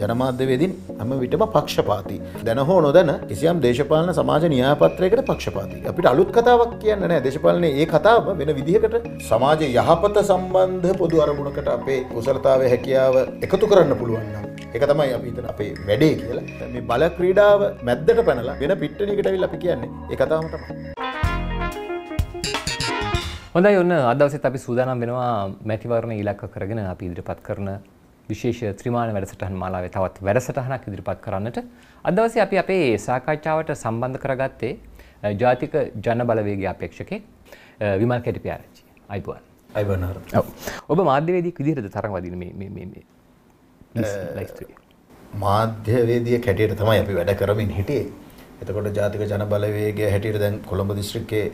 ජනමාධ්‍යවේදින් හැම විටම පක්ෂපාති. දැන හෝ නොදැන කිසියම් දේශපාලන සමාජ න්‍යායපත්‍රයකට පක්ෂපාති. අපිට අලුත් කතාවක් කියන්න නෑ දේශපාලනයේ ඒ කතාව වෙන විදිහකට සමාජ යහපත සම්බන්ධ පොදු අරමුණකට අපේ කුසලතාව හැකියාව එකතු කරන්න පුළුවන්. එක තමයි අපිතන අපේ වැඩේ කියලා මේ බල ක්‍රීඩාව මැද්දට පැනලා වෙන පිට්ටනකට විල් අපි කියන්නේ ඒ කතාවම තමයි. හොඳයි ඔන්න අදවසත් අපි සූදානම් වෙනවා මැතිවරණ ඉලක්ක කරගෙන අපි ඉදිරිපත් කරන විශේෂ ත්‍රිමාණ වැඩසටහන් මාලාවේ තවත් වැඩසටහනක් ඉදිරිපත් කරන්නට අද දවසේ අපි අපේ සාකච්ඡාවට සම්බන්ධ කරගත්තේ ජාතික ජන බලවේගයේ අපේක්ෂකෙක් විමල් කැටිපියාරච්චි. අයිබෝන්. අයිබෝන් හර. ඔව්. ඔබ මාධ්‍යවේදියෙක් විදිහට තරඟ වදින මේ මේ මේ මේ මාධ්‍යවේදිය කැටියට තමයි අපි වැඩ කරමින් හිටියේ. එතකොට ජාතික ජන බලවේගය හැටියට දැන් කොළඹ දිස්ත්‍රික්කයේ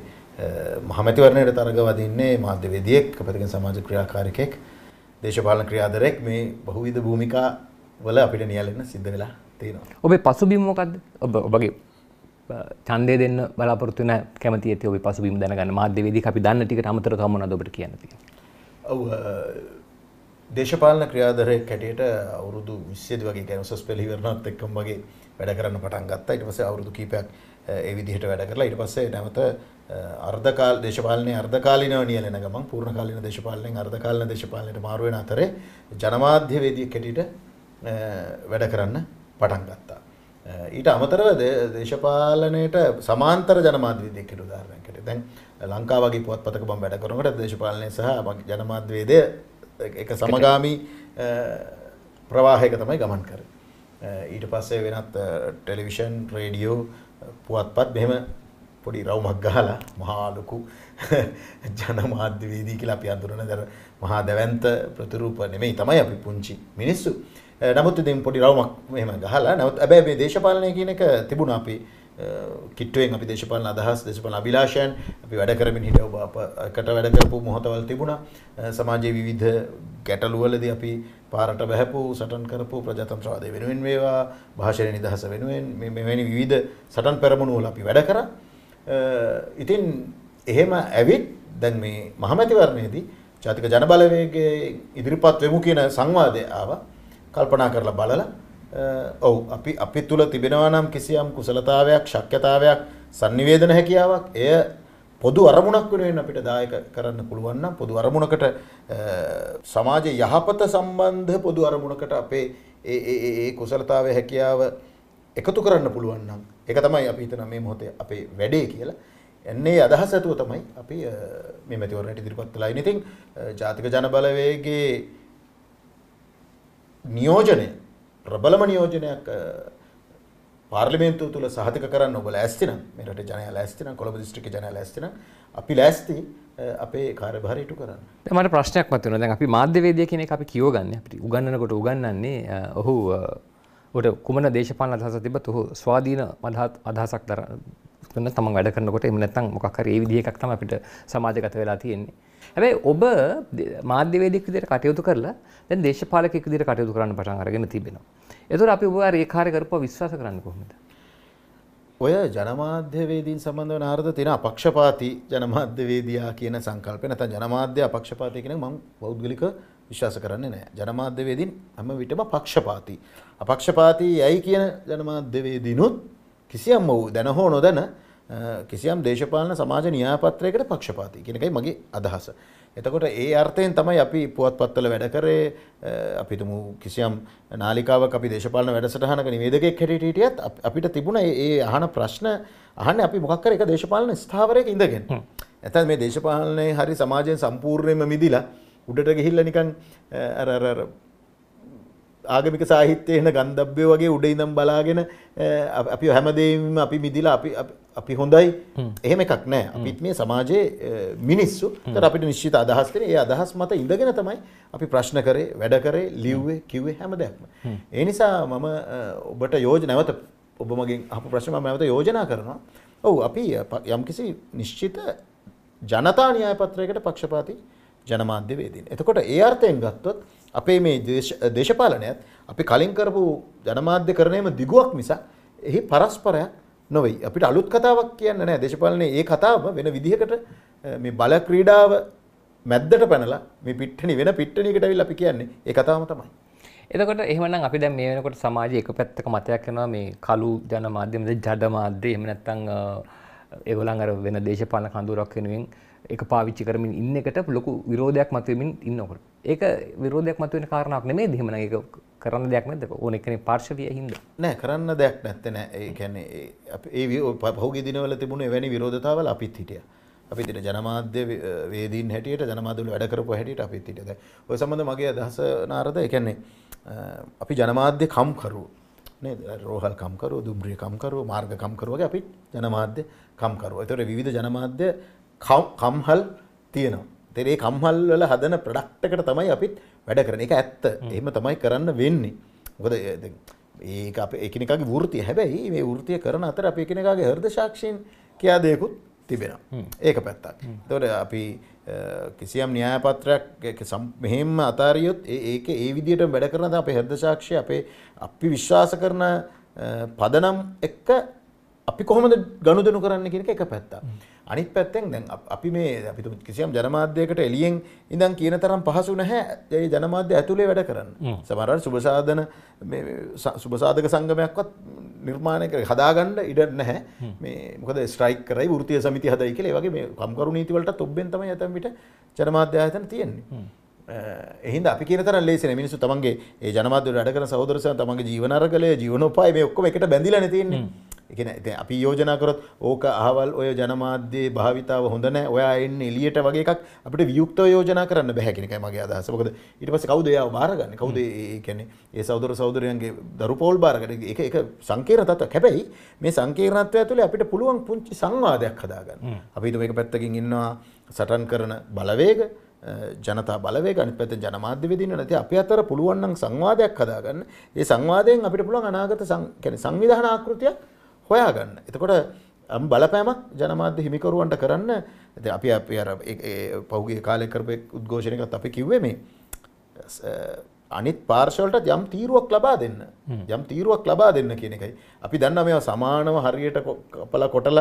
මහමැතිවරණයට තරඟ වදින්නේ මාධ්‍යවේදියෙක් අපතකින් සමාජ ක්‍රියාකාරිකෙක් දේශපාලන ක්‍රියාදරෙක් මේ බහුවිධ භූමිකා වල අපිට නියැලෙන්න සිද්ධ වෙලා තියෙනවා. ඔබේ පසුබිම මොකද්ද? ඔබ ඔබගේ ඡන්දය දෙන්න බලාපොරොත්තු වෙන කැමැති ඇති ඔබේ පසුබිම දැනගන්න මාධ්‍ය වේදිකාව අපි දන්න ටිකට අමතරව තව මොනවද ඔබට කියන්න තියෙන්නේ? ඔව් දේශපාලන ක්‍රියාදරයෙක් හැටියට අවුරුදු 20 වගේ කියන උසස් පෙළ ඉවරනත් එක්කම වගේ වැඩ කරන්න පටන් ගත්තා. ඊට පස්සේ අවුරුදු කීපයක් ඒ විදිහට වැඩ කරලා ඊට පස්සේ නැවත අර්ධකාල දේශපාලනයේ අර්ධකාලීනව නියැලෙන ගමන් පූර්ණ කාලීන දේශපාලනයෙන් අර්ධකාලීන දේශපාලනයට මාරු වෙන අතරේ ජනමාධ්‍ය වේදිකෙ කැටිට වැඩ කරන්න පටන් ගත්තා. ඊට අමතරව දේශපාලනයට සමාන්තර ජනමාධ්‍ය වේදිකෙට උදාහරණයක් ඇටියට දැන් ලංකාව වගේ පුවත්පතක මම වැඩ කරනකොට දේශපාලනය සහ ජනමාධ්‍ය වේදය එක සමගාමී ප්‍රවාහයක තමයි ගමන් කරන්නේ. ඊට පස්සේ වෙනත් ටෙලිවිෂන්, රේඩියෝ පුවත්පත් මෙහෙම පොඩි රවුමක් ගහලා මහා ලොකු ජනමාධ්‍යවේදී කියලා අපි හඳුනන දර මහා දැවැන්ත ප්‍රතිරූප නෙමෙයි තමයි අපි පුංචි මිනිස්සු. නමුත් ඉතින් පොඩි රවුමක් මෙහෙම ගහලා නමුත් හැබැයි මේ දේශපාලනය කියන එක තිබුණා අපි කිට්ටුවෙන් අපි දේශපාලන අදහස් දේශපාලන අභිලාෂයන් අපි වැඩ කරමින් හිටව අපකට වැඩ කරපු මොහොතවල් තිබුණා. සමාජයේ විවිධ ගැටලුවලදී අපි පාරට බැහැපු සටන් කරපු ප්‍රජාතන්ත්‍රවාදය වෙනුවෙන් වේවා භාෂණ නිදහස වෙනුවෙන් මෙවැනි විවිධ සටන් පෙරමුණුවල අපි වැඩ කරා. ඉතින් එහෙම ඇවිත් දැන් මේ මහමැතිවරණයේදී ජාතික ජනබලවේගයේ ඉදිරිපත් වෙමු කියන සංවාදය ආවා. කල්පනා කරලා බලලා ඔව් අපි අපි තුල තිබෙනවා නම් කිසියම් කුසලතාවයක්, ශක්්‍යතාවයක්, sannivedana හැකියාවක් එය පොදු අරමුණක් වෙනුවෙන් අපිට දායක කරන්න පුළුවන් නම් පොදු අරමුණකට සමාජ යහපත සම්බන්ධ පොදු අරමුණකට අපේ ඒ ඒ ඒ කුසලතාවයේ හැකියාව එකතු කරන්න පුළුවන් නම් ඒක තමයි අපි හිතන මේ මොහොතේ අපේ වැඩේ කියලා. එන්නේ අදහස ඇතුව තමයි අපි මේ මැතිවරණයට ඉදිරිපත් වෙලා ඉන්නේ. ඉතින් ජාතික ජනබලවේගයේ නියෝජනය ප්‍රබලම නියෝජනයක් පාර්ලිමේන්තුව තුළ සහතික කරන්න ඔබ ලෑස්තිනම් මේ රටේ ජනයා ලෑස්තිනම් කොළඹ දිස්ත්‍රික්කේ ජනයා ලෑස්තිනම් අපි ලෑස්ති අපේ කාර්යභාරය ඉටු කරන්න. මට ප්‍රශ්නයක් මතුවෙනවා. දැන් අපි මාධ්‍යවේදියා කෙනෙක් අපි කියව ගන්න. අපිට උගන්වනකොට උගන්වන්නේ ඔහු ඔට කුමන දේශපාලන අදහස තිබත් ඔහු ස්වාධීන මදහත් අදහසක් දර තුන්න තම වැඩ කරනකොට එම නැත්තම් මොකක්හර ඒ විදිහක් තම අපිට සමාජගත වෙලා තියෙන්නේ. හැබැයි ඔබ මාධ්‍යවේදික විදිහට කටයුතු කරලා දැන් දේශපාලකෙක් විදිහට කටයුතු කරන්න පටන් අරගෙන තිබෙනවා. එතුර අපි ඔබවා ඒකාර කරප විශ්වාස කරන්න කොහොමද ඔය ජනමාධ්‍යවේදීන් සම්බන්ධ වන ආර්ද තියෙන අපක්ෂපාති ජනමාධ්‍යවේදයා කියන සංකල්පය නැත්නම් ජනමාධ්‍ය අපක්ෂපාති කියන මම පෞද්ගලික විශ්වාස කරන්නේ නැහැ. ජනමාධ්‍යවේදීන් හැම විටම පක්ෂපාති. අපක්ෂපාති යයි කියන ජනමාධ්‍යවේදීනුත් කිසියම් වූ දැන හෝ නොදැන කිසියම් දේශපාලන සමාජ න්‍යායපත්‍රයකට පක්ෂපාති කියන එකයි මගේ අදහස. එතකොට ඒ අර්ථයෙන් තමයි අපි පුවත්පත්වල වැඩ කරේ අපිටම කිසියම් නාලිකාවක් අපි දේශපාලන වැඩසටහනක නිවේදකයෙක් හැටියට හිටියත් අපිට තිබුණ ඒ අහන ප්‍රශ්න අහන්නේ අපි මොකක් කරේ එක දේශපාලන ස්ථාවරයක ඉඳගෙන. නැත්නම් මේ දේශපාලනයේ හරි සමාජයෙන් සම්පූර්ණයෙන්ම මිදිලා උඩට ගිහිල්ලා නිකන් අර අර ආගමික සාහිත්‍යය එන ගන්ධබ්බය වගේ උඩ ඉඳම් බලාගෙන අපි හැමදේම අපි මිදිලා අපි අපි හොඳයි එහෙම එකක් නෑ අපිත් මේ සමාජයේ මිනිස්සු තර අපිට නිශ්චිත අදහස් තියෙන ඒ අදහස් මත ඉඳගෙන තමයි අපි ප්‍රශ්න කරේ වැඩ කරේ ලිව්වේ කිව්වේ හැමදැක්ම ඒ නිසා මම ඔබට යෝජ නැවත ඔබ මගෙන් අහපු ප්‍රශ්න මම නැවත යෝජනා කරනවා ඔව් අපි යම්කිසි නිශ්චිත ජනතා න්‍යාය පත්‍රයකට පක්ෂපාතී ජනමාධ්‍ය වේදීන් එතකොට ඒ අර්ථයෙන් ගත්තොත් අපේ මේ දේශපාලනයත් අපි කලින් කරපු ජනමාධ්‍ය කරණයම දිගුවක් නිසා එහි පරස්පරයක් නොවයි. අපිට අලුත් කතාවක් කියන්න නෑ දේශපාලනයේ ඒ කතාව වෙන විදිහකට මේ බල ක්‍රීඩාව මැද්දට පැනලා මේ පිට්ටනි වෙන පිට්ටනියකට ඇවිල්ලා අපි කියන්නේ ඒ කතාවම තමයි. එතකොට එහෙමනම් අපි දැන් මේ වෙනකොට සමාජයේ එක පැත්තක මතයක් වෙනවා මේ කළු ජනමාධ්‍යමද ජඩ මාධ්‍ය එහෙම නැත්නම් ඒගොල්ලන් අර වෙන දේශපාලන කඳුරක් වෙනුවෙන් එක පාවිච්චි කරමින් ඉන්න එකට ලොකු විරෝධයක් මතුවමින් ඉන්නකොට ඒක විරෝධයක් මතුවෙන කාරණක් නෙමේ දෙහෙමන එක කරන්න දෙයක් නැද්ද ඕන එකනේ පාර්ශවය හින්ද නෑ කරන්න දෙයක් නැත්තේ නෑ ඒ කියන්නේ ඒ පහුගිය දිනවල තිබුණේ එවැනි විරෝධතාවල අපිත් හිටියා අපි තින ජනමාධ්‍ය වේදීන් හැටියට ජනමාධ්‍යවල වැඩ කරපු හැටියට අපිත් හිටියා දැන් ඔය සම්බන්ධ මගේ අදහස නාරද ඒ කියන්නේ අපි ජනමාධ්‍ය කම්කරුවෝ නේද රෝහල් කම්කරුවෝ දුම්රිය කම්කරුවෝ මාර්ග කම්කරුවෝ වගේ අපි ජනමාධ්‍ය කම්කරුවෝ ඒතකොට විවිධ ජනමාධ්‍ය කම්හල් තියෙනවා. තෙරේ කම්හල් වල හදන ප්‍රඩක්්ටකට තමයි අපිත් වැඩ කරන එක ඇත්ත එහෙම තමයි කරන්න වෙන්නේ. ගොද ඒ අප එකනකගේ වෘතිය හැබැයි මේ වෘතිය කරන අතර අප එකනකාගේ හර්ද ශක්ෂයෙන් කියාදයකුත් තිබෙන ඒක පැත්තක්. තොට අපි කිසියම් න්‍යායපත්‍රයක් මෙහෙම අතාරියොත් ඒක ඒ විදියට වැඩ කරන අප හර්ද ශක්ෂය අපේ අපි විශ්වාස කරන පදනම් එක්ක අපි කොහොමද ගනුදෙනු කරන්න කියන එක පැත්ත. අනිත් පැත්තෙන් දැන් අපි මේ අපි කිසියම් ජනමාධ්‍යයකට එළියෙන් ඉඳන් කියන තරම් පහසු නැහැ ඒ ජනමාධ්‍ය ඇතුලේ වැඩ කරන්න. සමහර සුබසාධන මේ සුබසාධක සංගමයක්වත් නිර්මාණය කර හදාගන්න ඉඩ නැහැ. මේ මොකද ස්ට්‍රයික් කරයි වෘත්තීය සමිති හදයි කියලා ඒ වගේ මේ කම්කරු නීති වලට තොබ්බෙන් තමයි ඇතම් විට ජනමාධ්‍ය ආයතන තියෙන්නේ. එහින්ද අපි කියන තරම් ලේසිනේ මිනිස්සු තමන්ගේ ඒ ජනමාධ්‍ය වල වැඩ කරන සහෝදරයන් තමන්ගේ ජීවන අරගලය ජීවනෝපාය මේ ඔක්කොම එකට බැඳිලානේ තියෙන්නේ. එකන අපි යෝජනාකරොත් ඕක අහවල් ඔය ජනමාධ්‍යයේ භාවිතාව හොඳනෑ ඔයා එන්න එලියට වගේ එකක් අපට වියුක්ත යෝජනා කරන්න බැහැකිනක මගේ අදහසකද ඉට පස කවදයාව බාරගන්න කවද කැනෙ ඒ සෞදර සෞදරයන්ගේ දරු පෝල් බාරගට එක එක සංකේර තත්ව හැබැයි මේ සංකේරත්වය ඇතුළේ අපිට පුළුවන් පුංචි සංවාදයක් හදාගන්න අපි මේක පැත්තකින් ඉන්නවා සටන් කරන බලවේග ජනතා බලවේ ගනි පැත ජනමාධ්‍යවදින නැති අපි අතර පුළුවන්නම් සංවාධයක් හදාගන්න ඒ සංවාධයෙන් අපිට පුළුවන් අනාගත සං කැන සංවිධානාකෘතියක් හොයාගන්න. එතකොට බලපෑමක් ජනමාධ්‍ය හිමිකරුවන්ට කරන්න ඇති අපි අපි අර පෞගේ කාලය කරපය උද්ඝෝෂණයකත් අපි කිව්වේ මේ අනිත් පාර්ශවලට යම් තීරුවක් ලබා දෙන්න යම් තීරුවක් ලබා දෙන්න කියන එකයි අපි දන්න මෙ සමානව හරියට කපල කොටල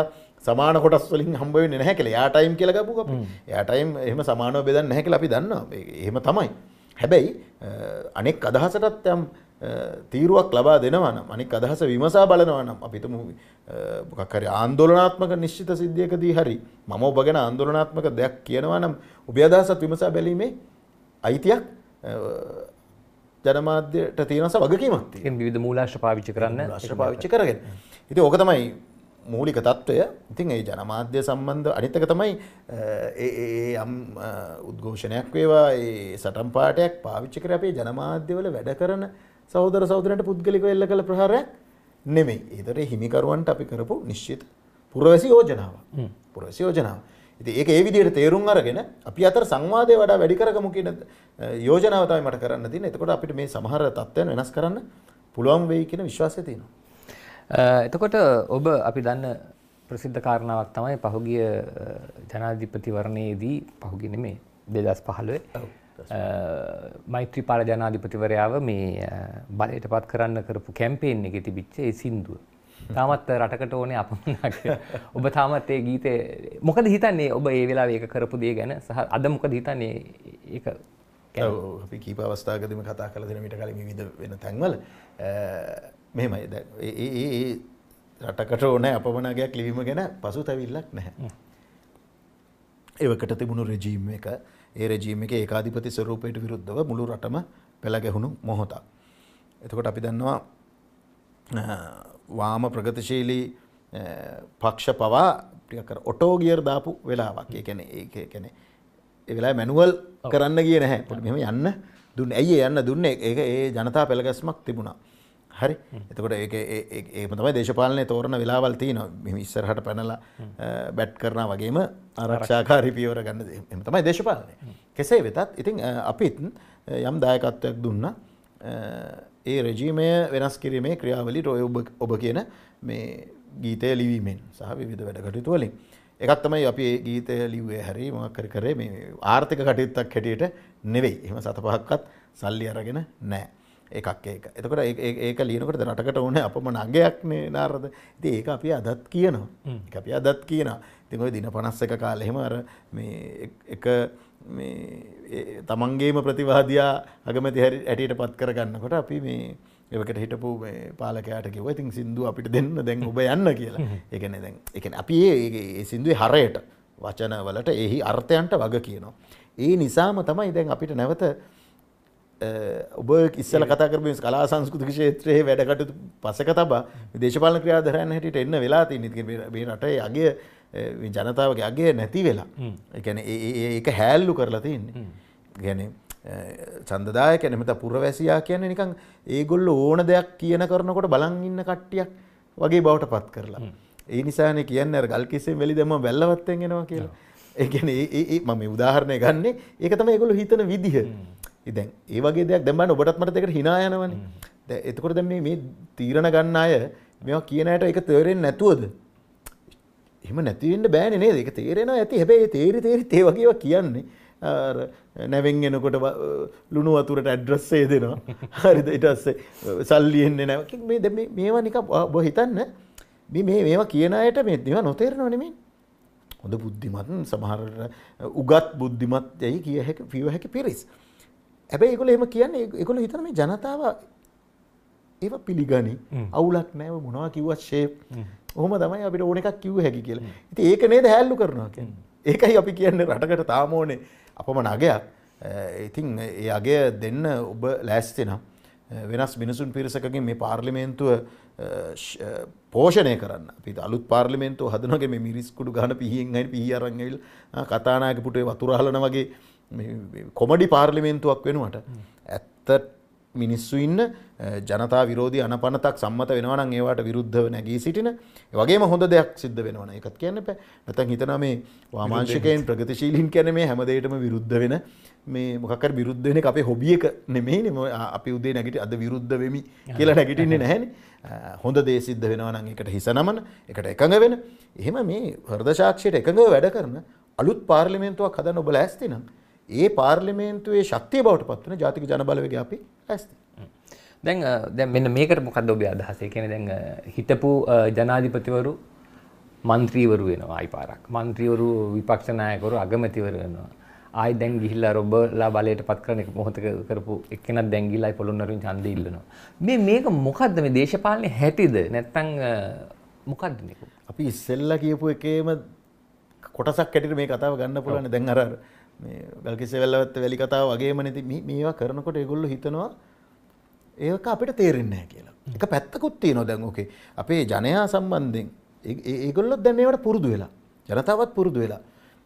සමාන කොටස් වලින් හම්බවෙන්න නැහැ කියලා යාටයිම් කියලා ගපු කපු යාටයිම් එහෙම සමානව බෙදන්න නැහැ කියලා අපි දන්නවා එහෙම තමයි හැබැයි අනෙක් අදහසටත් යම් තීරුවක් ලබා දෙනවනම් අනික් අදහස විමසා බලනවනම් අපිටම මොකක්හරි ආන්දෝලනාත්මක නිශ්චිත සිද්ධියකදී හරි මම ඔබ ගැන ආන්දෝලනාත්මක දෙයක් කියනවනම් ඔබේ අදහසත් විමසා බැලීමේ අයිතියක් ජනමාධ්‍යයට තියෙනස වගකීමක් විධ මූලාශ පාවිච්චි කරන්න ශ පාවිච්චි කරගෙන. ඉති ඕක තමයි මූලික තත්ත්වය ඉතින් ඒ ජනමාධ්‍ය සම්බන්ධ අනිතක තමයි ඒ යම් උද්ඝෝෂණයක් වේවා ඒ සටම් පාටයක් පාවිච්චි කර අපේ ජනමාධ්‍යවල වැඩ කරන සහෝදර සහෝදරන්ට පුද්ගලිකව එල්ල කළ ප්‍රහාරයක් නෙමෙයි. ඒතර හිමිකරුවන්ට අපි කරපු නිශ්චිත පුරවැසි යෝජනාවක්. පුරවැසි යෝජනාවක්. ඉතින් ඒක ඒ විදිහට තේරුම් අරගෙන අපි අතර සංවාදය වඩා වැඩි කරගමු කියන යෝජනාව තමයි මට කරන්න තියෙන්නේ. එතකොට අපිට මේ සමහර තත්ත්වයන් වෙනස් කරන්න පුළුවන් වෙයි කියන විශ්වාසය තියෙනවා. එතකොට ඔබ අපි දන්න ප්‍රසිද්ධ කාරණාවක් තමයි පහුගිය ජනාධිපතිවරණයේදී පහුගිය නෙමෙයි 2015 මෛත්‍රී පාල ජනාධිපතිවරයාව මේ බලයට පත් කරන්න කරපු කැම්පේෙන් එක තිබිච්ච ඒ සින්දුව. තාමත් රටකට ඕනේ අපමනක් ඔබ තාමත් ඒ ගීතය මොකද හිතන්නේ ඔබ ඒ වෙලා ඒක කරපු දේ ගැන සහ අද මොකද හිතන්නේ ඒ කීප අවස්ථාගදම කතා කල දෙන මිට කලින් විධ වෙන තැන්වල මෙමයි ඒ රටකට ඕනෑ අපමනගයක් ලිවීම ගැන පසු තැවිල්ලක් නැහැ. ඒවකට තිබුණු රජීම් එක ඒ රෙජීම් එකේ ඒකාධිපති ස්වරූපයට විරුද්ධව මුළු රටම පෙළ ගැහුණු මොහොතක්. එතකොට අපි දන්නවා වාම ප්‍රගතිශීලී පක්ෂ පවා ටිකක් අර ඔටෝ ගියර් දාපු වෙලාවක්. ඒ කියන්නේ ඒක කියන්නේ ඒ වෙලාවේ මැනුවල් කරන්න ගියේ නැහැ. පොඩි මෙහෙම යන්න දුන්නේ. ඇයි යන්න දුන්නේ? ඒක ඒ ජනතා පෙළ ගැස්මක් තිබුණා. හරි එතකොට ඒම තමයි දේශපාලනය තෝරන වෙලාවල් තියන ඉස්සරහට පැනලා බැට් කරනා වගේම ආරක්ෂාකාරි පියවර ගන්න එම තමයි දේශපාලනය කෙසේ වෙතත් ඉතින් අපිත් යම් දායකත්වයක් දුන්න ඒ රජීමය වෙනස් කිරීමේ ක්‍රියාවලි රොය ඔබ කියන මේ ගීතය ලිවීමෙන් සහ විධ වැඩ කටයුතු වලින් එකක් තමයි අපි ගීතය ලිව්වේ හැරි මක්කර කරේ මේ ආර්ථික කටයුත්තක් හැටියට නෙවෙයි එම සත පහක්කත් සල්ලි අරගෙන නෑ එකක් ඒක එතකට ඒක ලීනකට රටකට ඕන අපම නගයක් නේ නාරද ඉති ඒක අපි අදත් කියනවා අපි අදත් කියන තිමයි දින පනස්ස එක කාලෙහෙම අර එක තමන්ගේම ප්‍රතිවාදයා අගමති හැරි ඇටට පත් කරගන්නකොට අපි මේ එකට හිටපු පාලකයාට කිව ඉතින් සිින්දු අපිට දෙන්න දැන් ඔබ යන්න කියලා එකන දැන් එක අපි ඒ සිින්දුවේ හරයට වචනවලට එහි අර්ථයන්ට වග කියනවා. ඒ නිසාම තමයි දැන් අපිට නැවත ඔබ ඉස්සල කතාකරම කලා සංස්කෘතික ෂේත්‍රයේ වැඩකටු පසක තබා දේශපාල ක්‍රියාධරයන් හැට එන්න වෙලා මේ රටේ අගේ ජනතාවගේ අගේ නැති වෙලා එකන ඒක හැල්ලු කරලා තියන්නේ ගැන සන්දදාය කැනෙමත පුරවැසියා කියන නිකං ඒගොල්ල ඕන දෙයක් කියන කරනකොට බලන් ඉන්න කට්ටියක් වගේ බවට පත් කරලා ඒ නිසාන කියන්න ගල්කිසේ වෙලි දෙම බැල්ලවත්තෙන්ගෙනවා කියලා ඒගැන ඒ මම උදාහරණය ගන්නේ ඒක තම ඒගොලු හිතන විදිහ ඉදැන් ඒ වගේ දෙයක් දැබන්න ඔබටත් මට දෙකට හිනායනවන එතකොට දැ මේ තීරණ ගන්න අය මෙවා කියනට එක තේරෙන් නැතුවද එම නැතිවෙන්ට බෑන නේ දෙක තේරෙන ඇති හැබේ තේරි තේරි තේවගේව කියන්නේ නැවෙන් එනකොට ලුණු අතුරට ඇඩ්‍රස්සේ දෙනවා හරිද ඉටස්සේ සල්ලියෙන්නේ නැ මේ දැ මේවා නික බො හිතන්න මේ මේවා කියනයට මේ දෙවා නොතේරෙනවනෙමින් හොඳ බුද්ධිමත් සමහර උගත් බුද්ධිමත් යැයි කිය හැක පිව හැකි පිරිස්. හැබැයි ඒගොල්ලෝ එහෙම කියන්නේ ඒගොල්ලෝ හිතන මේ ජනතාව ඒව පිළිගනි අවුලක් නැව මොනවා කිව්වත් ෂේප් ඔහොම තමයි අපිට ඕන එකක් කිව්ව හැකි කියලා. ඉතින් ඒක නේද හැල්ලු කරනවා කියන්නේ. ඒකයි අපි කියන්නේ රටකට තාම ඕනේ අපම නගයක්. ඉතින් ඒ අගය දෙන්න ඔබ ලෑස්ති නම් වෙනස් මිනිසුන් පිරිසකගේ මේ පාර්ලිමේන්තුව පෝෂණය කරන්න අපි අලුත් පාර්ලිමේන්තුව හදනගේ මිරිස්කුඩු ගන පිහියෙන් අයි පිහි අරංගවිල් කතානායක පුටේ වතුරහලන වගේ කොමඩි පාර්ලිමේන්තුවක් වෙනුවට ඇත්ත මිනිස්සු ඉන්න ජනතා විරෝධී අනපනතක් සම්මත වෙනවනම් ඒවාට විරුද්ධව නැගී සිටින වගේම හොඳ දෙයක් සිද්ධ වෙනවන එකත් කියන්න පැ නැතන් හිතන මේ වාමාංශකයෙන් ප්‍රගතිශීලින් කැන මේ හැමදේටම විරුද්ධ වෙන මේ මොකර විරුද්ධ වෙන අපේ හොබියක නෙමේ නම අපි උදේ නැගිට අද විරුද්ධ වෙමි කියලා නැගිටින්නේ නැහැන හොඳ දේ සිද්ධ වෙනවනම් එකට හිසනමන එකට එකඟ වෙන එහෙම මේ හර්දශාක්ෂයට එකඟ වැඩ කරන අලුත් පාර්ලිමේන්තුවක් හදන්න ඔබ ලෑස්තිනම් ඒ පාර්ලිමේන්තුවේ ශක්තිය බවට පත් වෙන ජාතික ජනබලවේගය අපි ඇස්ති. දැන් දැන් මෙන්න මේකට මොකද්ද ඔබේ අදහස? ඒ කියන්නේ දැන් හිටපු ජනාධිපතිවරු മന്ത്രിවරු වෙනවා අයිපාරක්. മന്ത്രിවරු විපක්ෂ නායකවරු අගමැතිවරු වෙනවා. ආයි දැන් ගිහිල්ලා රොබලා බලයට පත් කරන එක මොහොතක කරපු එක්කෙනක් දැන් ගිහිල්ලා පොළොන්නරුවෙන් ඡන්දය ඉල්ලනවා. මේ මේක මොකද්ද මේ දේශපාලනේ හැටිද? නැත්තම් මොකද්ද මේක? අපි ඉස්සෙල්ලා කියපු එකේම කොටසක් ඇටිට මේ කතාව ගන්න පුළුවන් දැන් අර වැල්කිසෙවල්ලවත් වැලි කතාව වගේ මනති මේවා කරනකොට එගොල්ලු හිතනවා ඒක අපිට තේරෙන්නේ කියලා එක පැත්තකුත් තියෙනවා දැන් ඕකේ අපේ ජනයා සම්බන්ධයෙන් ඒගොල්ලොත් දැන් මේවට පුරුදු වෙලා ජනතාවත් පුරුදු වෙලා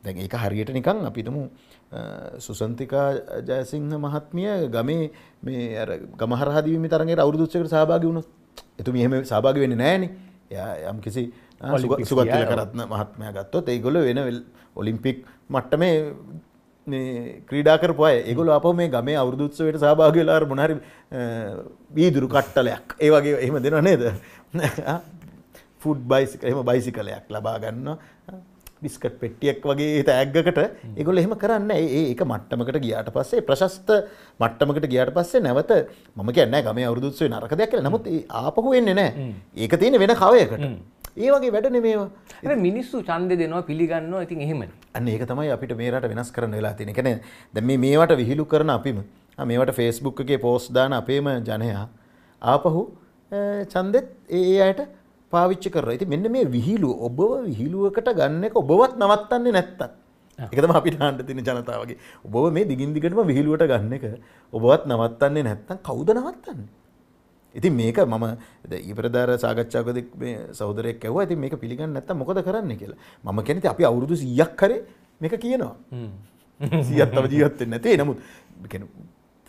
දැන් ඒක හරියට නිකන් අපිටම සුසන්තිකා ජයසිංහ මහත්මිය ගමේ මේ අර ගමහරහදීම තරගේ අවුරුදුච්චකට සහභාගි වුණොත් එතුමි එහෙම සහභාගි වෙන්නේ නැහනේ එයා යම් කිසි සුගතිලක රත්න මහත්මයා ගත්තොත් ඒගොල්ලෝ වෙන ඔලිම්පික් මට්ටමේ ක්‍රීඩා කරපුය ඒගොල අප මේ ගමේ අවුදුත්සවයට සභාගලාර මොනහරි වීදුරු කට්ටලයක් ඒ වගේ එහෙම දෙන නේද ෆුඩ් බයිසික එම බයිසිකලයක් ලබා ගන්න බිස්කට් පෙට්ටියක් වගේ තෑග්ගකට ඒගොල එහෙම කරන්න ඒ එක මට්ටමකට ගියාට පස්සේ ප්‍රශස්ත මට්ටමකට ගියාට පස්සේ නැවත මම කියන්න ගම අවුදුත්සවේ නරක දෙයක් නමුත් ආපහු එන්නේ නෑ ඒක තියෙන වෙන කවයකට ඒ වගේ වැඩ නෙමේවා. මිනිස්සු ඡන්දේ දෙනවා පිළිගන්නවා. ඉතින් එහෙමනේ. අන්න ඒක තමයි අපිට මේ රට වෙනස් කරන්න වෙලා තියෙන්නේ. කියන්නේ දැන් මේ මේවට විහිළු කරන අපිම මේවට Facebook එකේ post දාන අපේම ජනයා ආපහු ඡන්දෙත් ඒ අයට පාවිච්චි කරනවා. ඉතින් මෙන්න මේ විහිළුව ඔබව විහිළුවකට ගන්න එක ඔබවත් නවත්තන්නේ නැත්තම්. ඒක තමයි අපිට ආන්න තියෙන ජනතාවගේ. ඔබව මේ දිගින් දිගටම විහිළුවට ගන්න එක ඔබවත් නවත්තන්නේ නැත්තම් කවුද නවත්තන්නේ? ඉතින් මේක මම ඊපරදාර සාකච්ඡාකද සෞදරයක් ඇව ඇති මේක පිළිගන්න නැත්ත මොකද කරන්න කියලා මම කැනති අපි අවුරුදු සියක් කරේ මේක කියනවා සියත්තව ජීවත්තෙන් නැතේ නමුත්